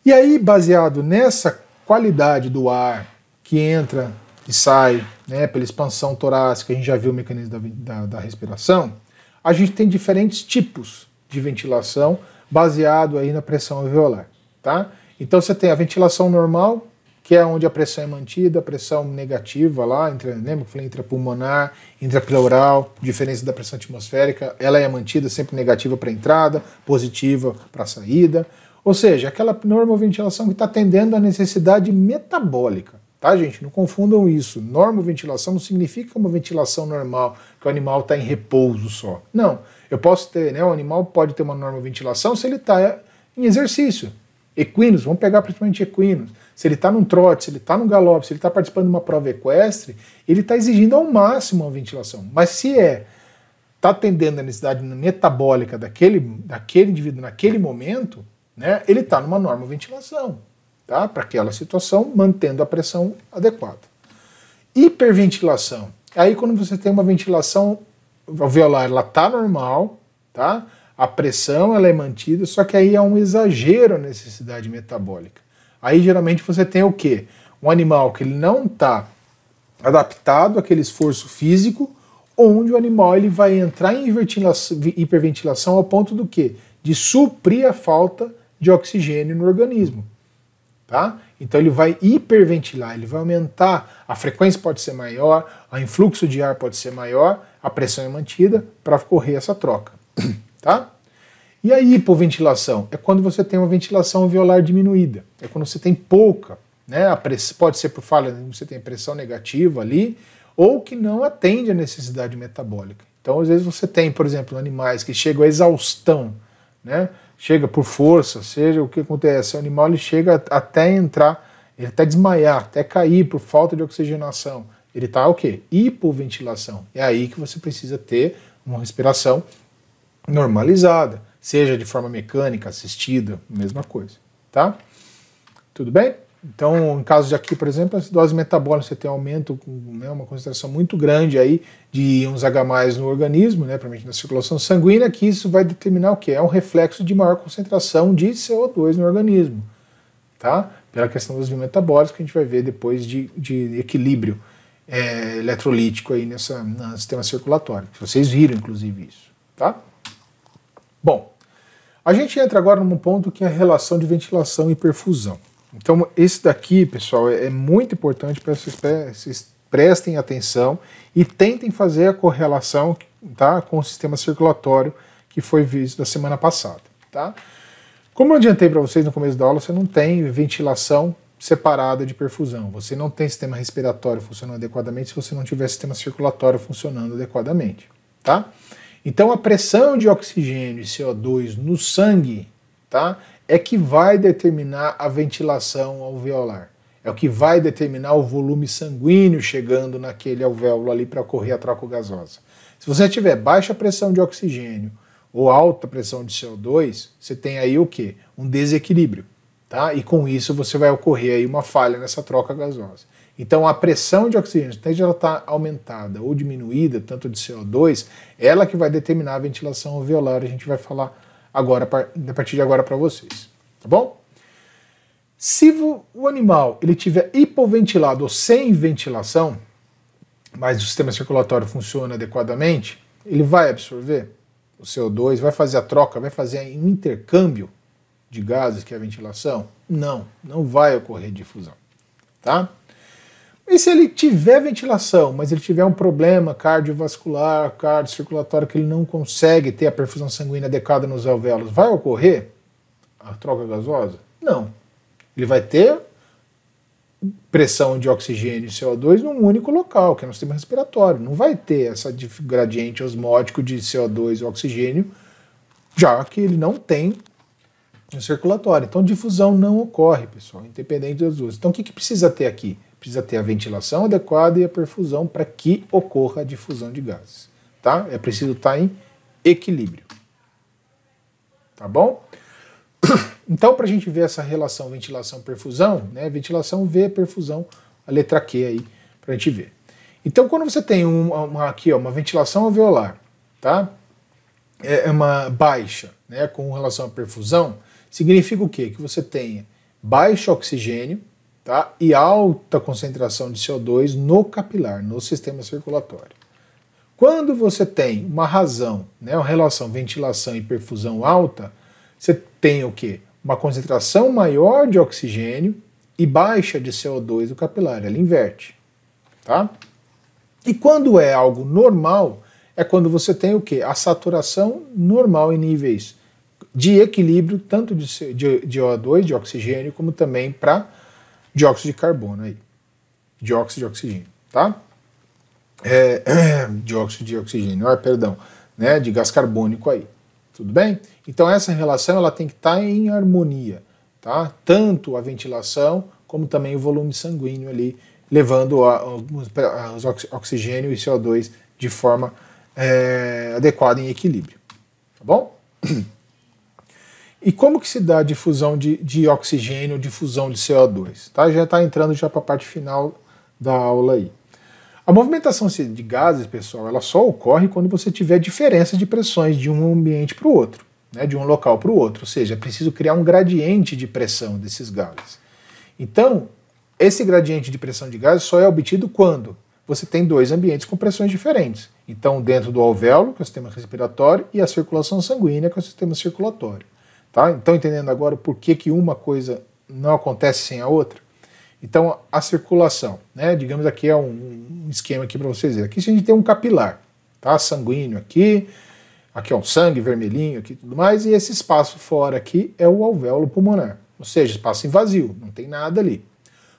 E aí, baseado nessa qualidade do ar que entra e sai né, pela expansão torácica, a gente já viu o mecanismo da, da, da respiração, a gente tem diferentes tipos de ventilação baseado aí na pressão alveolar, tá? Então você tem a ventilação normal, que é onde a pressão é mantida, a pressão negativa lá, entre, lembra que eu falei intrapulmonar, intrapleural, diferença da pressão atmosférica, ela é mantida sempre negativa para entrada, positiva para saída, ou seja, aquela normoventilação que está atendendo à necessidade metabólica. Tá, gente? Não confundam isso. Normoventilação não significa uma ventilação normal, que o animal está em repouso só. Não. Eu posso ter, né? O animal pode ter uma normoventilação se ele está em exercício. Equinos, vamos pegar principalmente equinos se ele está num trote, se ele está num galope, se ele está participando de uma prova equestre, ele está exigindo ao máximo a ventilação. Mas se é está atendendo a necessidade metabólica daquele, daquele indivíduo naquele momento, né, ele está numa norma ventilação, tá? para aquela situação, mantendo a pressão adequada. Hiperventilação. Aí quando você tem uma ventilação alveolar, ela está normal, tá? a pressão ela é mantida, só que aí é um exagero a necessidade metabólica. Aí geralmente você tem o quê? Um animal que ele não está adaptado àquele esforço físico, onde o animal ele vai entrar em hiperventilação ao ponto do quê? De suprir a falta de oxigênio no organismo. Tá? Então ele vai hiperventilar, ele vai aumentar, a frequência pode ser maior, o influxo de ar pode ser maior, a pressão é mantida para correr essa troca, tá? E a hipoventilação é quando você tem uma ventilação alveolar diminuída, é quando você tem pouca, né? A press... Pode ser por falha, você tem pressão negativa ali, ou que não atende à necessidade metabólica. Então, às vezes, você tem, por exemplo, animais que chegam à exaustão, né? Chega por força, seja o que acontece, o animal ele chega até entrar, ele até desmaiar, até cair por falta de oxigenação. Ele está o quê? Hipoventilação. É aí que você precisa ter uma respiração normalizada seja de forma mecânica, assistida, mesma coisa, tá? Tudo bem? Então, em caso de aqui, por exemplo, a dose metabólica, você tem um aumento, né, uma concentração muito grande aí de íons H+, no organismo, né, principalmente na circulação sanguínea, que isso vai determinar o que? É um reflexo de maior concentração de CO2 no organismo, tá? Pela questão dos metabólicos que a gente vai ver depois de, de equilíbrio é, eletrolítico aí nessa, no sistema circulatório. Vocês viram, inclusive, isso, tá? Bom, a gente entra agora num ponto que é a relação de ventilação e perfusão. Então, esse daqui, pessoal, é, é muito importante para vocês prestem atenção e tentem fazer a correlação tá, com o sistema circulatório que foi visto da semana passada. Tá? Como eu adiantei para vocês no começo da aula, você não tem ventilação separada de perfusão. Você não tem sistema respiratório funcionando adequadamente se você não tiver sistema circulatório funcionando adequadamente. Tá? Então a pressão de oxigênio e CO2 no sangue tá, é que vai determinar a ventilação alveolar. É o que vai determinar o volume sanguíneo chegando naquele alvéolo ali para ocorrer a troca gasosa. Se você tiver baixa pressão de oxigênio ou alta pressão de CO2, você tem aí o que? Um desequilíbrio. Tá? E com isso você vai ocorrer aí uma falha nessa troca gasosa. Então, a pressão de oxigênio, desde ela está aumentada ou diminuída, tanto de CO2, ela que vai determinar a ventilação alveolar. A gente vai falar agora, a partir de agora para vocês, tá bom? Se o animal ele tiver hipoventilado ou sem ventilação, mas o sistema circulatório funciona adequadamente, ele vai absorver o CO2, vai fazer a troca, vai fazer um intercâmbio de gases que é a ventilação? Não, não vai ocorrer difusão, tá? E se ele tiver ventilação, mas ele tiver um problema cardiovascular, cardiocirculatório, que ele não consegue ter a perfusão sanguínea adequada nos alvéolos, vai ocorrer a troca gasosa? Não. Ele vai ter pressão de oxigênio e CO2 num único local, que é no sistema respiratório. Não vai ter essa gradiente osmótico de CO2 e oxigênio, já que ele não tem no circulatório. Então, difusão não ocorre, pessoal, independente das duas. Então, o que, que precisa ter aqui? precisa ter a ventilação adequada e a perfusão para que ocorra a difusão de gases. Tá? É preciso estar tá em equilíbrio. Tá bom? Então, para a gente ver essa relação ventilação-perfusão, né, ventilação V, perfusão, a letra Q aí, para a gente ver. Então, quando você tem uma, uma, aqui ó, uma ventilação alveolar, tá? É, é uma baixa, né, com relação à perfusão, significa o quê? Que você tenha baixo oxigênio, tá? e alta concentração de CO2 no capilar, no sistema circulatório. Quando você tem uma razão, né, uma relação ventilação e perfusão alta, você tem o quê? Uma concentração maior de oxigênio e baixa de CO2 do capilar, ela inverte, tá? E quando é algo normal, é quando você tem o quê? A saturação normal em níveis de equilíbrio, tanto de, de, de O2, de oxigênio, como também para dióxido de carbono aí. Dióxido de oxigênio, tá? É, é, dióxido de oxigênio, ah, perdão, né, de gás carbônico aí. Tudo bem? Então essa relação ela tem que estar tá em harmonia, tá? Tanto a ventilação como também o volume sanguíneo ali, levando a, a, os oxigênio e CO2 de forma é, adequada em equilíbrio. Tá bom? E como que se dá a difusão de, de oxigênio, difusão de CO2? Tá? Já está entrando já para a parte final da aula aí. A movimentação de gases, pessoal, ela só ocorre quando você tiver diferença de pressões de um ambiente para o outro, né, de um local para o outro. Ou seja, é preciso criar um gradiente de pressão desses gases. Então, esse gradiente de pressão de gases só é obtido quando você tem dois ambientes com pressões diferentes. Então, dentro do alvéolo, que é o sistema respiratório, e a circulação sanguínea, que é o sistema circulatório. Tá? Então entendendo agora por que, que uma coisa não acontece sem a outra? Então a circulação, né? digamos aqui é um, um esquema aqui para vocês verem. Aqui a gente tem um capilar, tá? sanguíneo aqui, aqui é um sangue vermelhinho aqui tudo mais, e esse espaço fora aqui é o alvéolo pulmonar, ou seja, espaço vazio, não tem nada ali.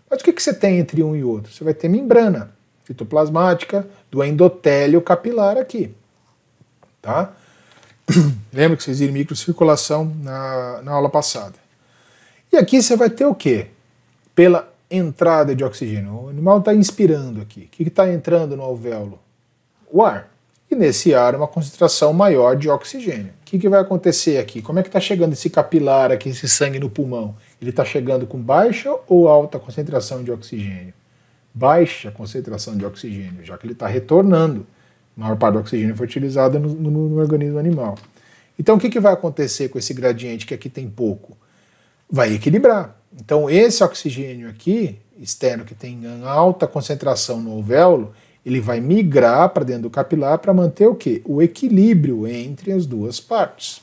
Mas o que, que você tem entre um e outro? Você vai ter membrana citoplasmática do endotélio capilar aqui, tá? Lembra que vocês viram microcirculação na, na aula passada. E aqui você vai ter o quê? Pela entrada de oxigênio. O animal está inspirando aqui. O que está entrando no alvéolo? O ar. E nesse ar uma concentração maior de oxigênio. O que, que vai acontecer aqui? Como é que está chegando esse capilar aqui, esse sangue no pulmão? Ele está chegando com baixa ou alta concentração de oxigênio? Baixa concentração de oxigênio, já que ele está retornando. A maior parte do oxigênio foi utilizada no, no, no organismo animal. Então, o que, que vai acontecer com esse gradiente que aqui tem pouco? Vai equilibrar. Então, esse oxigênio aqui, externo, que tem alta concentração no alvéolo, ele vai migrar para dentro do capilar para manter o quê? O equilíbrio entre as duas partes.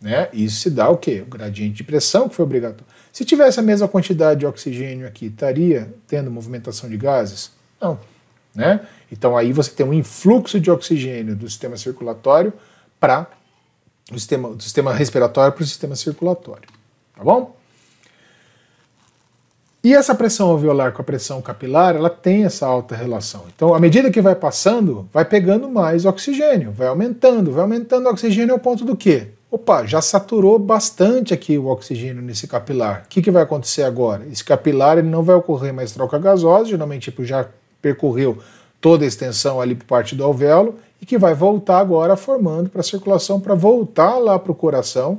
Né? Isso se dá o quê? O gradiente de pressão que foi obrigatório. Se tivesse a mesma quantidade de oxigênio aqui, estaria tendo movimentação de gases? Não. Né? Então aí você tem um influxo de oxigênio do sistema circulatório para o sistema, do sistema respiratório para o sistema circulatório. Tá bom? E essa pressão alveolar com a pressão capilar, ela tem essa alta relação. Então, à medida que vai passando, vai pegando mais oxigênio, vai aumentando, vai aumentando o oxigênio ao ponto do quê? Opa, já saturou bastante aqui o oxigênio nesse capilar. O que, que vai acontecer agora? Esse capilar ele não vai ocorrer mais troca gasosa, geralmente tipo, já percorreu toda a extensão ali por parte do alvéolo e que vai voltar agora formando para a circulação para voltar lá para o coração,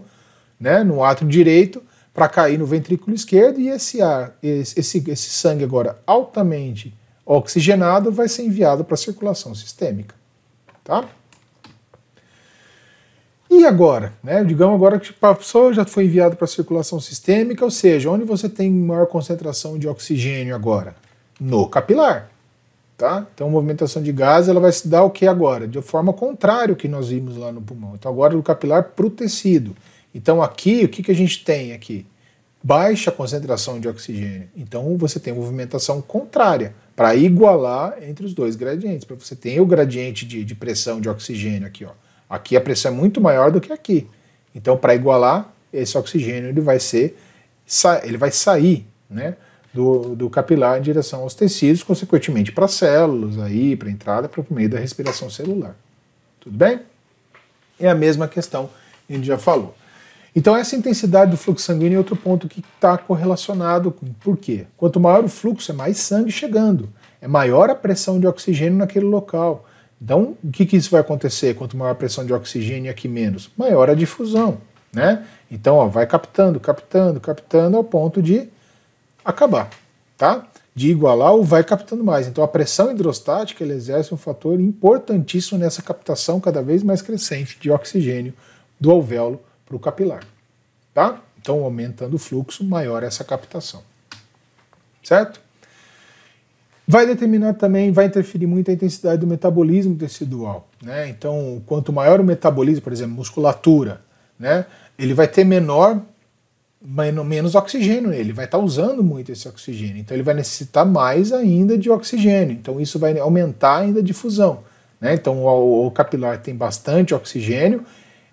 né, no átrio direito, para cair no ventrículo esquerdo e esse ar, esse, esse, sangue agora altamente oxigenado vai ser enviado para a circulação sistêmica, tá? E agora, né? Digamos agora que passou tipo, já foi enviado para a circulação sistêmica, ou seja, onde você tem maior concentração de oxigênio agora? No capilar. Tá? Então, a movimentação de gás ela vai se dar o que agora? De forma contrária ao que nós vimos lá no pulmão. Então, agora do capilar para o tecido. Então, aqui, o que, que a gente tem aqui? Baixa concentração de oxigênio. Então, você tem movimentação contrária para igualar entre os dois gradientes. Para você ter o gradiente de, de, pressão de oxigênio aqui. Ó. Aqui a pressão é muito maior do que aqui. Então, para igualar, esse oxigênio ele vai ser ele vai sair, né? do, do capilar em direção aos tecidos, consequentemente para células, aí para entrada, para o meio da respiração celular. Tudo bem? É a mesma questão que a gente já falou. Então, essa intensidade do fluxo sanguíneo é outro ponto que está correlacionado com por quê? Quanto maior o fluxo, é mais sangue chegando, é maior a pressão de oxigênio naquele local. Então, o que, que isso vai acontecer? Quanto maior a pressão de oxigênio aqui menos, maior a difusão, né? Então, ó, vai captando, captando, captando ao ponto de acabar, tá? De igualar ou vai captando mais. Então a pressão hidrostática ela exerce um fator importantíssimo nessa captação cada vez mais crescente de oxigênio do alvéolo para o capilar, tá? Então aumentando o fluxo, maior essa captação, certo? Vai determinar também, vai interferir muito a intensidade do metabolismo tecidual, né? Então quanto maior o metabolismo, por exemplo, musculatura, né? Ele vai ter menor menos oxigênio nele, vai estar tá usando muito esse oxigênio, então ele vai necessitar mais ainda de oxigênio, então isso vai aumentar ainda a difusão. Né? Então o, o capilar tem bastante oxigênio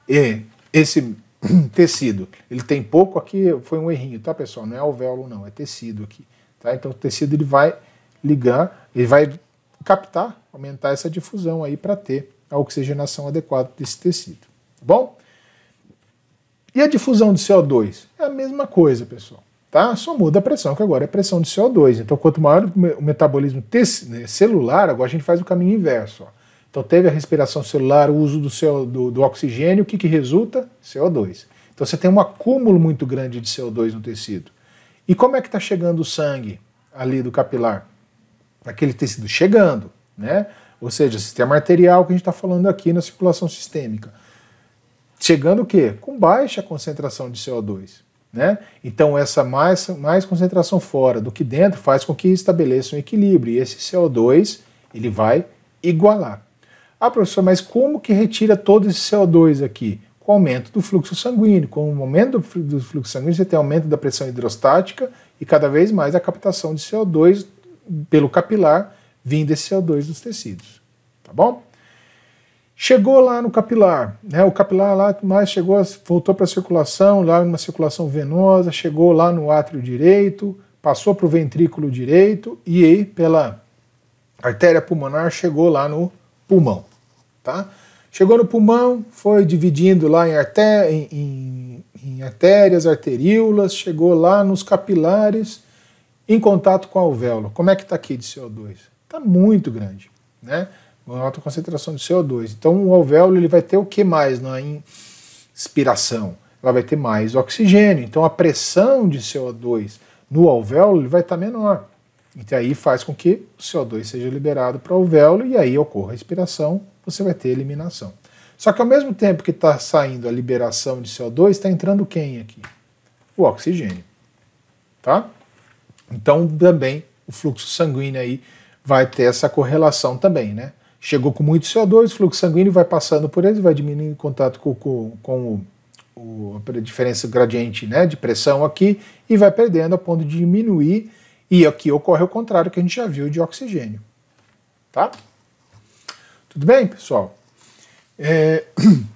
e esse tecido, ele tem pouco aqui, foi um errinho, tá pessoal? Não é alvéolo não, é tecido aqui. Tá? Então o tecido ele vai ligar, ele vai captar, aumentar essa difusão aí para ter a oxigenação adequada desse tecido. Tá bom? E a difusão de CO2? É a mesma coisa, pessoal. Tá? Só muda a pressão, que agora é pressão de CO2. Então, quanto maior o metabolismo né, celular, agora a gente faz o caminho inverso. Ó. Então, teve a respiração celular, o uso do, CO, do, do oxigênio, o que, que resulta? CO2. Então, você tem um acúmulo muito grande de CO2 no tecido. E como é que está chegando o sangue ali do capilar? aquele tecido chegando, né? Ou seja, sistema arterial que a gente está falando aqui na circulação sistêmica chegando o quê? Com baixa concentração de CO2. Né? Então, essa mais, mais concentração fora do que dentro faz com que estabeleça um equilíbrio e esse CO2 ele vai igualar. Ah, professor, mas como que retira todo esse CO2 aqui? Com o aumento do fluxo sanguíneo. Com o aumento do fluxo sanguíneo, você tem aumento da pressão hidrostática e cada vez mais a captação de CO2 pelo capilar vindo esse CO2 dos tecidos. Tá bom? Chegou lá no capilar, né? o capilar lá mais chegou, voltou para a circulação, lá numa circulação venosa, chegou lá no átrio direito, passou para o ventrículo direito e aí pela artéria pulmonar chegou lá no pulmão, tá? Chegou no pulmão, foi dividindo lá em, arté em, em, em artérias, arteríolas, chegou lá nos capilares em contato com a alvéola. Como é que está aqui de CO2? Está muito grande, né? uma alta concentração de CO2. Então o alvéolo ele vai ter o que mais na inspiração? Ela vai ter mais oxigênio. Então a pressão de CO2 no alvéolo ele vai estar tá menor. Então aí faz com que o CO2 seja liberado para o alvéolo e aí ocorra a expiração, você vai ter eliminação. Só que ao mesmo tempo que está saindo a liberação de CO2, está entrando quem aqui? O oxigênio. Tá? Então também o fluxo sanguíneo aí vai ter essa correlação também, né? chegou com muito CO2, o fluxo sanguíneo vai passando por ele vai diminuindo o contato com, com, com o, o, a diferença gradiente né, de pressão aqui e vai perdendo a ponto de diminuir. E aqui ocorre o contrário que a gente já viu de oxigênio. Tá? Tudo bem, pessoal? É,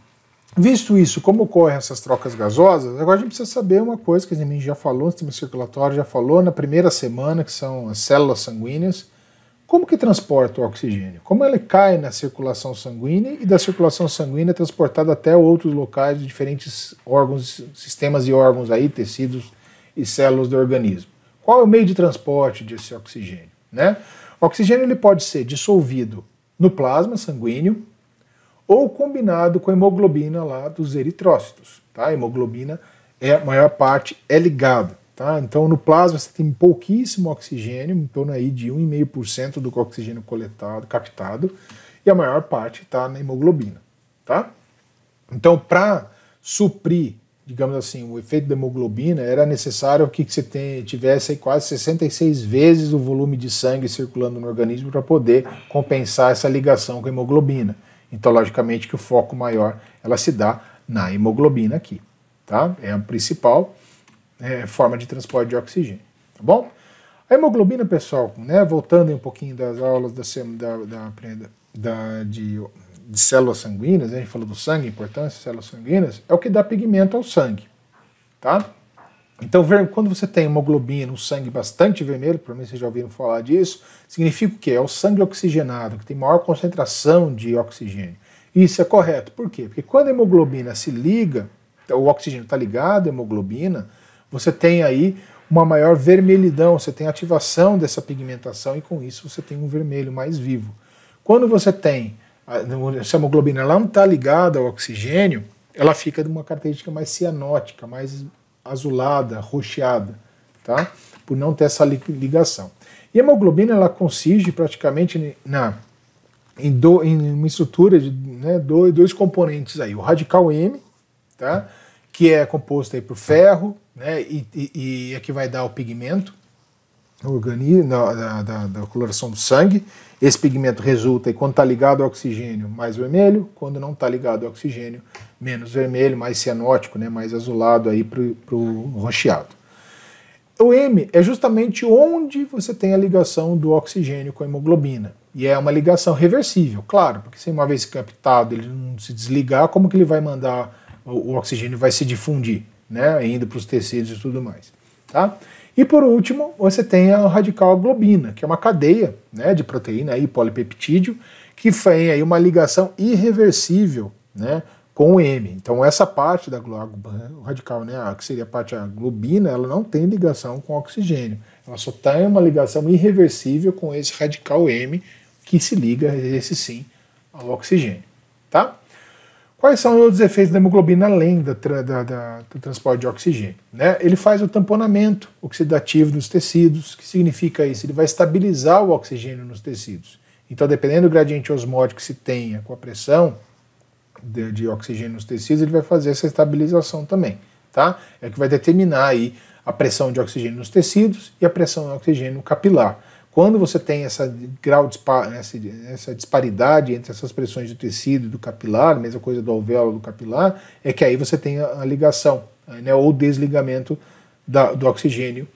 visto isso, como ocorrem essas trocas gasosas, agora a gente precisa saber uma coisa que a gente já falou, o sistema circulatório já falou na primeira semana, que são as células sanguíneas como que transporta o oxigênio? Como ele cai na circulação sanguínea e da circulação sanguínea é transportado até outros locais, diferentes órgãos, sistemas e órgãos aí, tecidos e células do organismo. Qual é o meio de transporte desse oxigênio? Né? O oxigênio ele pode ser dissolvido no plasma sanguíneo ou combinado com a hemoglobina lá dos eritrócitos. Tá? A hemoglobina é a maior parte é ligada Tá? Então, no plasma, você tem pouquíssimo oxigênio, em torno aí de 1,5% do oxigênio coletado, captado, e a maior parte está na hemoglobina. Tá? Então, para suprir, digamos assim, o efeito da hemoglobina, era necessário que você tem, tivesse quase 66 vezes o volume de sangue circulando no organismo para poder compensar essa ligação com a hemoglobina. Então, logicamente, que o foco maior ela se dá na hemoglobina aqui. Tá? É a principal é, forma de transporte de oxigênio, tá bom? A hemoglobina, pessoal, né, voltando um pouquinho das aulas da, da, da, de, de células sanguíneas, né, a gente falou do sangue, importância de células sanguíneas, é o que dá pigmento ao sangue, tá? Então, quando você tem hemoglobina, no sangue bastante vermelho, provavelmente vocês já ouviram falar disso, significa o quê? É o sangue oxigenado, que tem maior concentração de oxigênio. Isso é correto. Por quê? Porque quando a hemoglobina se liga, então, o oxigênio está ligado à hemoglobina, você tem aí uma maior vermelhidão, você tem ativação dessa pigmentação e com isso você tem um vermelho mais vivo. Quando você tem essa hemoglobina, lá não está ligada ao oxigênio, ela fica de uma característica mais cianótica, mais azulada, rocheada, tá? Por não ter essa ligação. E a hemoglobina ela consiste praticamente na em, do, em uma estrutura de né, dois, dois componentes aí, o radical M, tá? que é composto aí por ferro, né, e, e, e é que vai dar o pigmento organismo, da, da, da, coloração do sangue. Esse pigmento resulta, e quando está ligado ao oxigênio, mais vermelho, quando não está ligado ao oxigênio, menos vermelho, mais cianótico, né, mais azulado aí para o rocheado. O M é justamente onde você tem a ligação do oxigênio com a hemoglobina. E é uma ligação reversível, claro, porque se uma vez captado ele não se desligar, como que ele vai mandar o oxigênio vai se difundir, né, indo para os tecidos e tudo mais, tá? E por último, você tem a radical globina, que é uma cadeia, né, de proteína e polipeptídeo, que tem aí uma ligação irreversível, né, com o M. Então essa parte da radical, né, que seria a parte da globina, ela não tem ligação com oxigênio. Ela só tem uma ligação irreversível com esse radical M que se liga, esse sim, ao oxigênio, tá? Quais são os outros efeitos da hemoglobina além da, da, da, do transporte de oxigênio? Né? Ele faz o tamponamento oxidativo dos tecidos. O que significa isso? Ele vai estabilizar o oxigênio nos tecidos. Então, dependendo do gradiente osmótico que se tenha com a pressão de, de oxigênio nos tecidos, ele vai fazer essa estabilização também. Tá? É o que vai determinar aí a pressão de oxigênio nos tecidos e a pressão de oxigênio capilar. Quando você tem essa grau essa disparidade entre essas pressões do tecido e do capilar, mesma coisa do alvéolo do capilar, é que aí você tem a ligação né, ou desligamento da, do oxigênio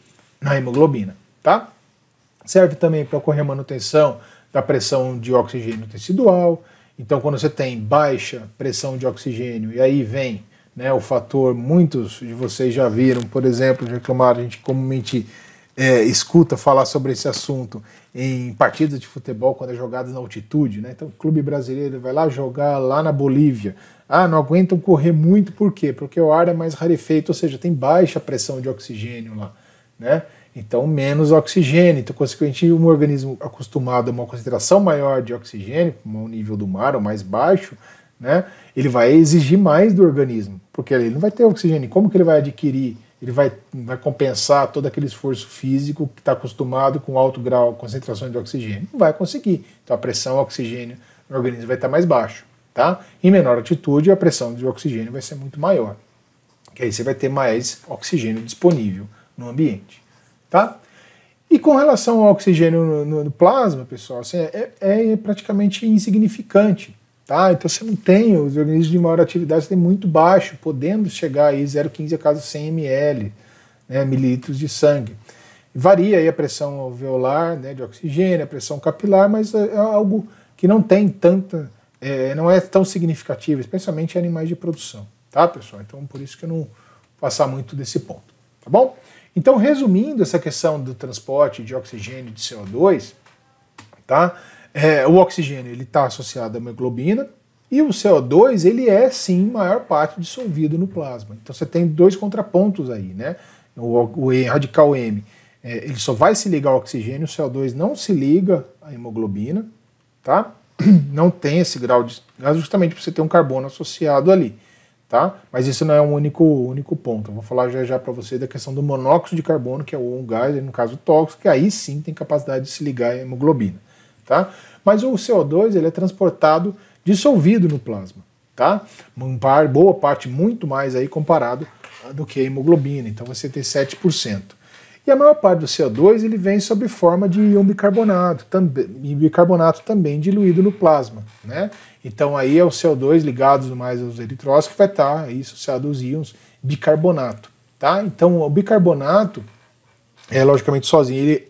na hemoglobina, tá? Serve também para ocorrer a manutenção da pressão de oxigênio tecidual. Então, quando você tem baixa pressão de oxigênio e aí vem né, o fator, muitos de vocês já viram, por exemplo, reclamaram, a gente comumente é, escuta falar sobre esse assunto em partidas de futebol quando é jogado na altitude, né? Então o clube brasileiro vai lá jogar lá na Bolívia. Ah, não aguentam correr muito, por quê? Porque o ar é mais rarefeito, ou seja, tem baixa pressão de oxigênio lá, né? Então menos oxigênio, então consequentemente um organismo acostumado a uma concentração maior de oxigênio, como o nível do mar ou mais baixo, né? Ele vai exigir mais do organismo, porque ele não vai ter oxigênio. Como que ele vai adquirir ele vai, vai compensar todo aquele esforço físico que está acostumado com alto grau, concentração de oxigênio. Não vai conseguir. Então a pressão oxigênio no organismo vai estar tá mais baixo. Tá? Em menor altitude, a pressão de oxigênio vai ser muito maior. Que aí você vai ter mais oxigênio disponível no ambiente. Tá? E com relação ao oxigênio no, no, no plasma, pessoal, assim, é, é, é praticamente insignificante. Tá? Então você não tem, os organismos de maior atividade têm muito baixo, podendo chegar aí 0,15 a caso 100 ml, né, mililitros de sangue. Varia aí a pressão alveolar né, de oxigênio, a pressão capilar, mas é, é algo que não tem tanta, é, não é tão significativo, especialmente em animais de produção, tá pessoal? Então por isso que eu não vou passar muito desse ponto, tá bom? Então resumindo essa questão do transporte de oxigênio de CO2, tá? É, o oxigênio ele está associado à hemoglobina e o CO2 ele é sim maior parte dissolvido no plasma. Então você tem dois contrapontos aí, né? O, o radical M é, ele só vai se ligar ao oxigênio, o CO2 não se liga à hemoglobina, tá? Não tem esse grau de gás é justamente para você ter um carbono associado ali, tá? Mas isso não é um único único ponto. Eu vou falar já já para você da questão do monóxido de carbono, que é um gás, no caso tóxico, que aí sim tem capacidade de se ligar à hemoglobina tá? Mas o CO2 ele é transportado dissolvido no plasma, tá? Um par, boa parte, muito mais aí comparado do que a hemoglobina, então você tem 7%. E a maior parte do CO2 ele vem sob forma de íon bicarbonato, também, bicarbonato também diluído no plasma, né? Então aí é o CO2 ligados mais aos eritrócitos que vai estar tá, aí associado aos íons bicarbonato, tá? Então o bicarbonato é, logicamente sozinho, ele,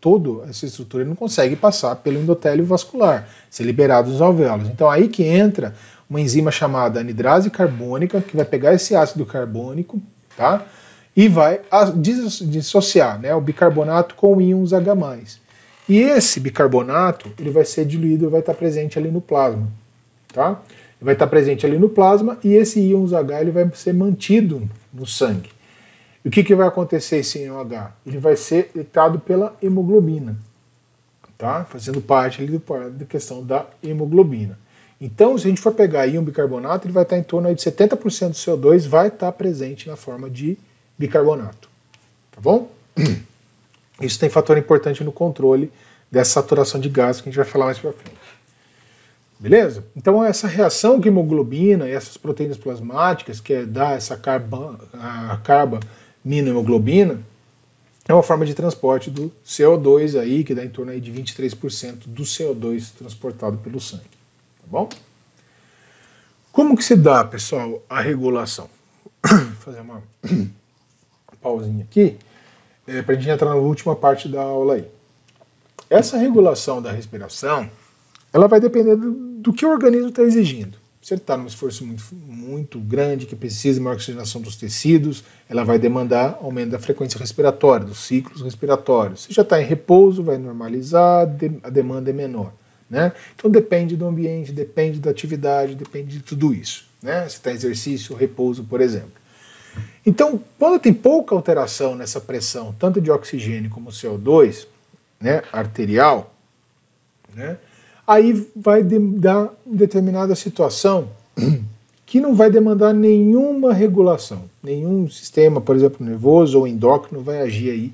todo essa estrutura não consegue passar pelo endotélio vascular, ser liberado nos alvéolos. Então aí que entra uma enzima chamada anidrase carbônica, que vai pegar esse ácido carbônico, tá? E vai dissociar né, o bicarbonato com íons H+. E esse bicarbonato, ele vai ser diluído, e vai estar presente ali no plasma, tá? vai estar presente ali no plasma e esse íons H ele vai ser mantido no sangue. E o que, que vai acontecer esse NOH? Ele vai ser detectado pela hemoglobina, tá? fazendo parte ali do, da questão da hemoglobina. Então, se a gente for pegar aí um bicarbonato, ele vai estar em torno aí de 70% do CO2 vai estar presente na forma de bicarbonato. Tá bom? Isso tem fator importante no controle dessa saturação de gás que a gente vai falar mais para frente. Beleza? Então essa reação que hemoglobina e essas proteínas plasmáticas que é dar essa carba, a carba hemoglobina é uma forma de transporte do CO2 aí, que dá em torno aí de 23% do CO2 transportado pelo sangue, tá bom? Como que se dá, pessoal, a regulação? Vou fazer uma pausinha aqui, é, eh, para a gente entrar na última parte da aula aí. Essa regulação da respiração, ela vai depender do, do que o organismo está exigindo ele está num esforço muito, muito grande, que precisa de maior oxigenação dos tecidos, ela vai demandar aumento da frequência respiratória, dos ciclos respiratórios. Se já está em repouso, vai normalizar, a demanda é menor. Né? Então depende do ambiente, depende da atividade, depende de tudo isso. Né? Se está em exercício, repouso, por exemplo. Então, quando tem pouca alteração nessa pressão, tanto de oxigênio como CO2, né, arterial, né, aí vai de, dar determinada situação que não vai demandar nenhuma regulação, nenhum sistema, por exemplo, nervoso ou endócrino vai agir aí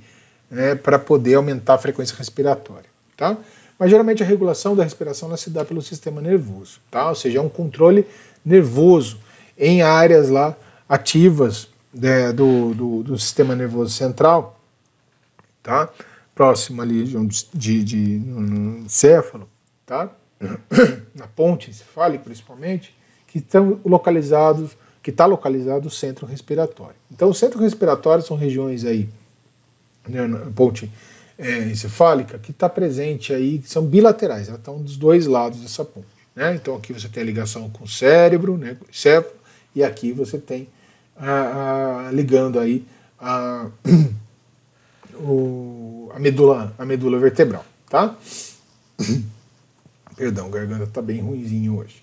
né, para poder aumentar a frequência respiratória, tá? Mas geralmente a regulação da respiração ela se dá pelo sistema nervoso, tá? Ou seja, é um controle nervoso em áreas lá ativas né, do, do, do, sistema nervoso central, tá? Próximo ali de, de, de encéfalo, tá? na ponte encefálica principalmente, que estão localizados, que está localizado o centro respiratório. Então, o centro respiratório são regiões aí, né, na ponte é, encefálica, que está presente aí, que são bilaterais, elas estão dos dois lados dessa ponte. Né? Então, aqui você tem a ligação com o cérebro, né, com o cérebro, e aqui você tem a, a, ligando aí a, o, a, medula, a medula vertebral, tá? Perdão, garganta está bem ruimzinho hoje.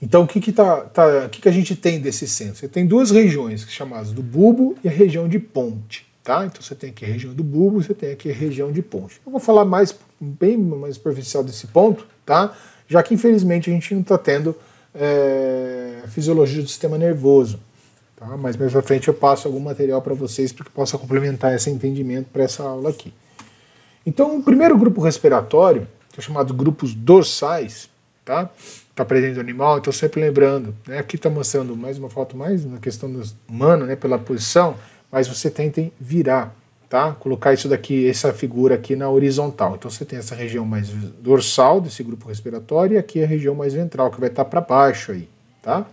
Então, o que, que, tá, tá, o que, que a gente tem desse centro? Você tem duas regiões chamadas do bulbo e a região de ponte. Tá? Então, você tem aqui a região do bulbo, você tem aqui a região de ponte. Eu vou falar mais, bem mais superficial desse ponto, tá? já que infelizmente a gente não está tendo é, a fisiologia do sistema nervoso. Tá? Mas mais pra frente eu passo algum material para vocês para que possa complementar esse entendimento para essa aula aqui. Então, o primeiro grupo respiratório é chamados grupos dorsais, tá? Está presente no animal, então sempre lembrando. Né? Aqui está mostrando mais uma foto mais na questão humana, né? Pela posição, mas você tentem virar, tá? Colocar isso daqui, essa figura aqui na horizontal. Então você tem essa região mais dorsal desse grupo respiratório e aqui a região mais ventral que vai estar tá para baixo aí, tá?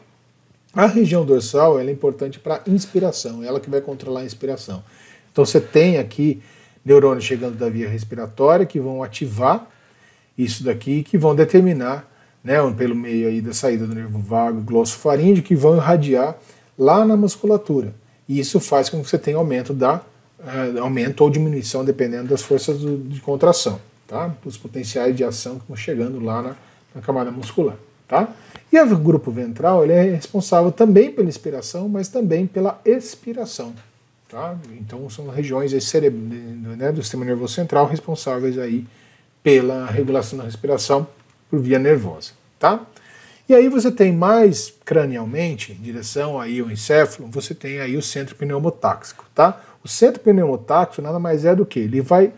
A região dorsal ela é importante para inspiração, ela que vai controlar a inspiração. Então você tem aqui neurônios chegando da via respiratória que vão ativar isso daqui, que vão determinar, né, pelo meio aí da saída do nervo vago, glossofaringe, que vão irradiar lá na musculatura. E isso faz com que você tenha aumento da uh, aumento ou diminuição dependendo das forças do, de contração, tá? Os potenciais de ação que vão chegando lá na, na camada muscular, tá? E o grupo ventral ele é responsável também pela inspiração, mas também pela expiração. Tá? Então são regiões né, do sistema nervoso central responsáveis aí pela regulação da respiração por via nervosa, tá? E aí você tem mais cranialmente, em direção aí ao encéfalo, você tem aí o centro pneumotáxico, tá? O centro pneumotáxico nada mais é do que ele vai,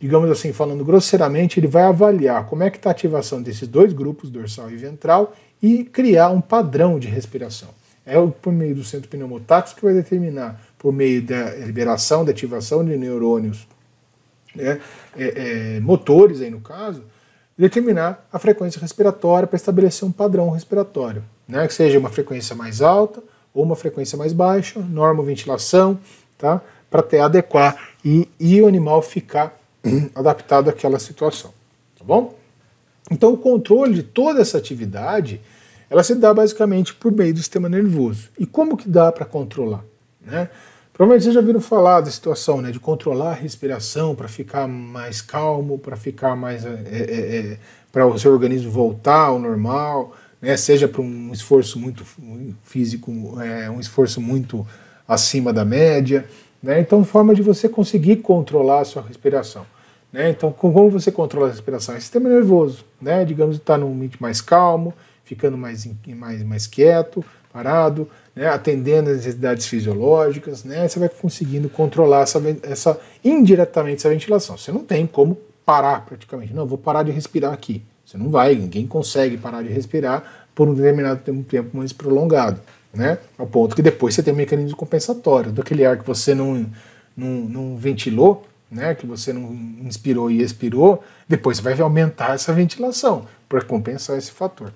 digamos assim, falando grosseiramente, ele vai avaliar como é que está a ativação desses dois grupos, dorsal e ventral, e criar um padrão de respiração. É por meio do centro pneumotáxico que vai determinar, por meio da liberação, da ativação de neurônios né, é, é, motores aí no caso, determinar a frequência respiratória para estabelecer um padrão respiratório, né, que seja uma frequência mais alta ou uma frequência mais baixa, norma ventilação, tá, para até adequar e, e o animal ficar adaptado àquela situação, tá bom? Então o controle de toda essa atividade ela se dá basicamente por meio do sistema nervoso. E como que dá para controlar? Né? Provavelmente vocês já viram falar da situação, né? De controlar a respiração para ficar mais calmo, para ficar mais. É, é, é, para o seu organismo voltar ao normal, né? Seja para um esforço muito físico, eh, um esforço muito acima da média, né? Então, forma de você conseguir controlar a sua respiração. Né? Então, como você controla a respiração? É sistema nervoso, né? Digamos, está num ambiente mais calmo, ficando mais, mais, mais quieto, parado, né, atendendo às necessidades fisiológicas, né, você vai conseguindo controlar essa, essa indiretamente essa ventilação. Você não tem como parar praticamente. Não, vou parar de respirar aqui. Você não vai, ninguém consegue parar de respirar por um determinado tempo, tempo mais prolongado, né? Ao ponto que depois você tem um mecanismo compensatório daquele ar que você não, não, não ventilou, né, que você não inspirou e expirou, depois você vai aumentar essa ventilação para compensar esse fator.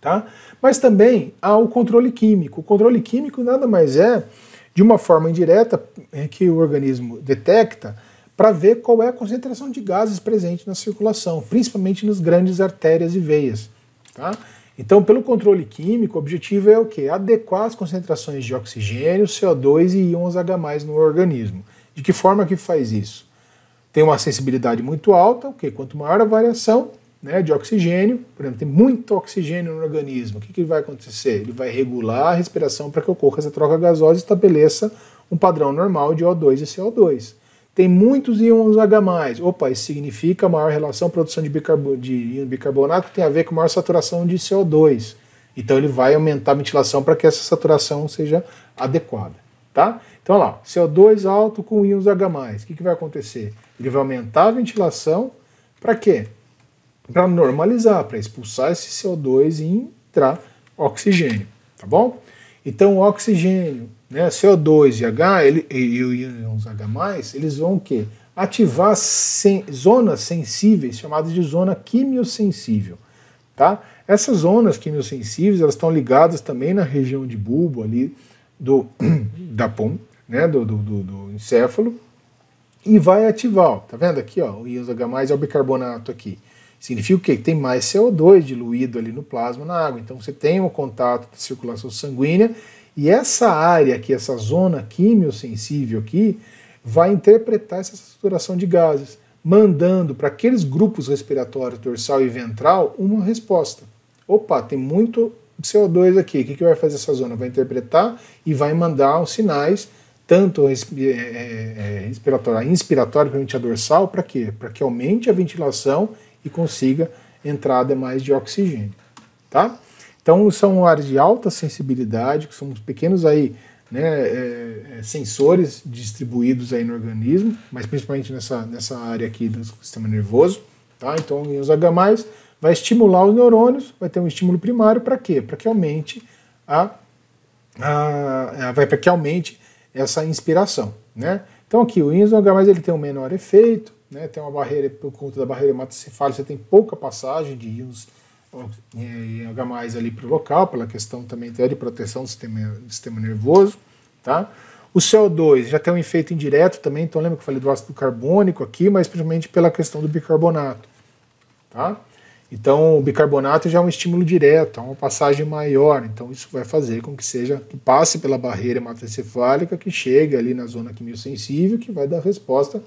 Tá? Mas também há o controle químico. O controle químico nada mais é, de uma forma indireta, é, que o organismo detecta para ver qual é a concentração de gases presente na circulação, principalmente nas grandes artérias e veias. Tá? Então, pelo controle químico, o objetivo é o quê? Adequar as concentrações de oxigênio, CO2 e íons H+, no organismo. De que forma que faz isso? Tem uma sensibilidade muito alta, o que quanto maior a variação, né, de oxigênio, por exemplo, tem muito oxigênio no organismo, o que, que vai acontecer? Ele vai regular a respiração para que ocorra essa troca gasosa e estabeleça um padrão normal de O2 e CO2. Tem muitos íons H+, opa, isso significa maior relação produção de, bicarbo, de íon bicarbonato tem a ver com maior saturação de CO2. Então ele vai aumentar a ventilação para que essa saturação seja adequada, tá? Então olha lá, CO2 alto com íons H+, o que, que vai acontecer? Ele vai aumentar a ventilação para quê? para normalizar, para expulsar esse CO2 e entrar oxigênio, tá bom? Então, oxigênio, né, CO2 e H, ele, e, os íons H+, eles vão o quê? Ativar sen zonas sensíveis, chamadas de zona quimiosensível, tá? Essas zonas quimiosensíveis, elas estão ligadas também na região de bulbo ali do, da POM, né, do, do, do, do encéfalo, e vai ativar, ó, tá vendo aqui, ó, o íons H+, é o bicarbonato aqui. Significa que tem mais CO2 diluído ali no plasma, na água. Então você tem um contato de circulação sanguínea e essa área aqui, essa zona químio-sensível aqui, vai interpretar essa saturação de gases, mandando para aqueles grupos respiratórios dorsal e ventral uma resposta. Opa, tem muito CO2 aqui. O que, que vai fazer essa zona? Vai interpretar e vai mandar os sinais, tanto é, é, é, respiratório, inspiratório, principalmente a dorsal, para quê? Para que aumente a ventilação e consiga entrada mais de oxigênio, tá? Então são áreas de alta sensibilidade, que são pequenos aí, né, é, é, sensores distribuídos aí no organismo, mas principalmente nessa, nessa área aqui do sistema nervoso, tá? Então o íons H+, vai estimular os neurônios, vai ter um estímulo primário para quê? Para que aumente a, a, a vai para que aumente essa inspiração, né? Então aqui o íons H+, ele tem um menor efeito, né? Tem uma barreira, por conta da barreira hematocefálica, você tem pouca passagem de íons é, H ali para o local, pela questão também de proteção do sistema, do sistema nervoso, tá? O CO2 já tem um efeito indireto também, então lembra que eu falei do ácido carbônico aqui, mas principalmente pela questão do bicarbonato, tá? Então o bicarbonato já é um estímulo direto, é uma passagem maior, então isso vai fazer com que seja que passe pela barreira hematocefálica, que chegue ali na zona quimiosensível, que vai dar resposta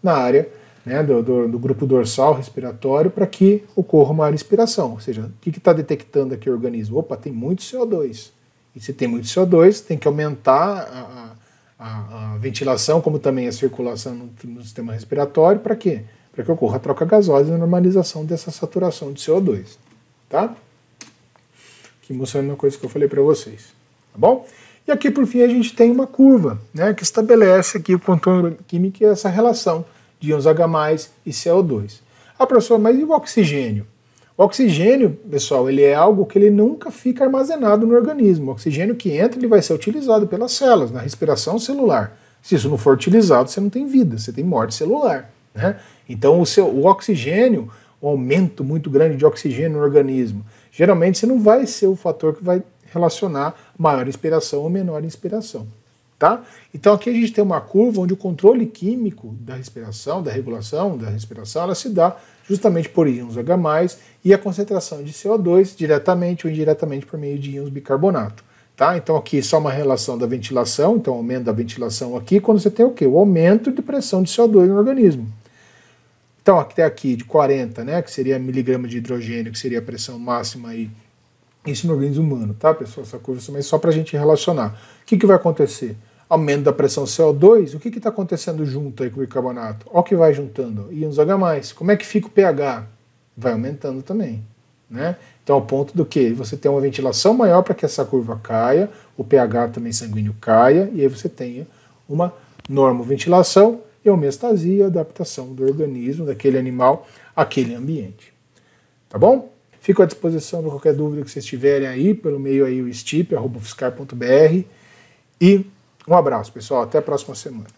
na área né, do, do, do, grupo dorsal respiratório para que ocorra uma respiração. Ou seja, o que está detectando aqui o organismo? Opa, tem muito CO2. E se tem muito CO2, tem que aumentar a, a, a ventilação, como também a circulação no, no sistema respiratório, para quê? Para que ocorra a troca gasosa e a normalização dessa saturação de CO2. Tá? Que mostrando uma coisa que eu falei para vocês. Tá bom? E aqui, por fim, a gente tem uma curva né, que estabelece aqui o contorno químico e essa relação de íons H+, e CO2. Ah, professor, mas e o oxigênio? O oxigênio, pessoal, ele é algo que ele nunca fica armazenado no organismo. O oxigênio que entra, ele vai ser utilizado pelas células, na respiração celular. Se isso não for utilizado, você não tem vida, você tem morte celular. Né? Então, o, seu, o oxigênio, o aumento muito grande de oxigênio no organismo, geralmente você não vai ser o fator que vai relacionar maior inspiração ou menor inspiração. Tá? Então aqui a gente tem uma curva onde o controle químico da respiração, da regulação da respiração, ela se dá justamente por íons H+, e a concentração de CO2 diretamente ou indiretamente por meio de íons bicarbonato. Tá? Então aqui é só uma relação da ventilação, então aumento da ventilação aqui, quando você tem o que? O aumento de pressão de CO2 no organismo. Então até aqui de 40, né, que seria miligrama de hidrogênio, que seria a pressão máxima aí, isso no organismo humano, tá pessoal? Essa curva, mas é só para a gente relacionar. O que, que vai acontecer? aumento da pressão CO2, o que está acontecendo junto aí com o bicarbonato? Olha o que vai juntando, íons H+. Como é que fica o pH? Vai aumentando também. Né? Então, ao ponto do que? Você tem uma ventilação maior para que essa curva caia, o pH também sanguíneo caia, e aí você tenha uma normoventilação e homeostasia, adaptação do organismo, daquele animal, àquele ambiente. Tá bom? Fico à disposição para qualquer dúvida que vocês tiverem aí, pelo meio aí o stip, arroba e um abraço, pessoal. Até a próxima semana.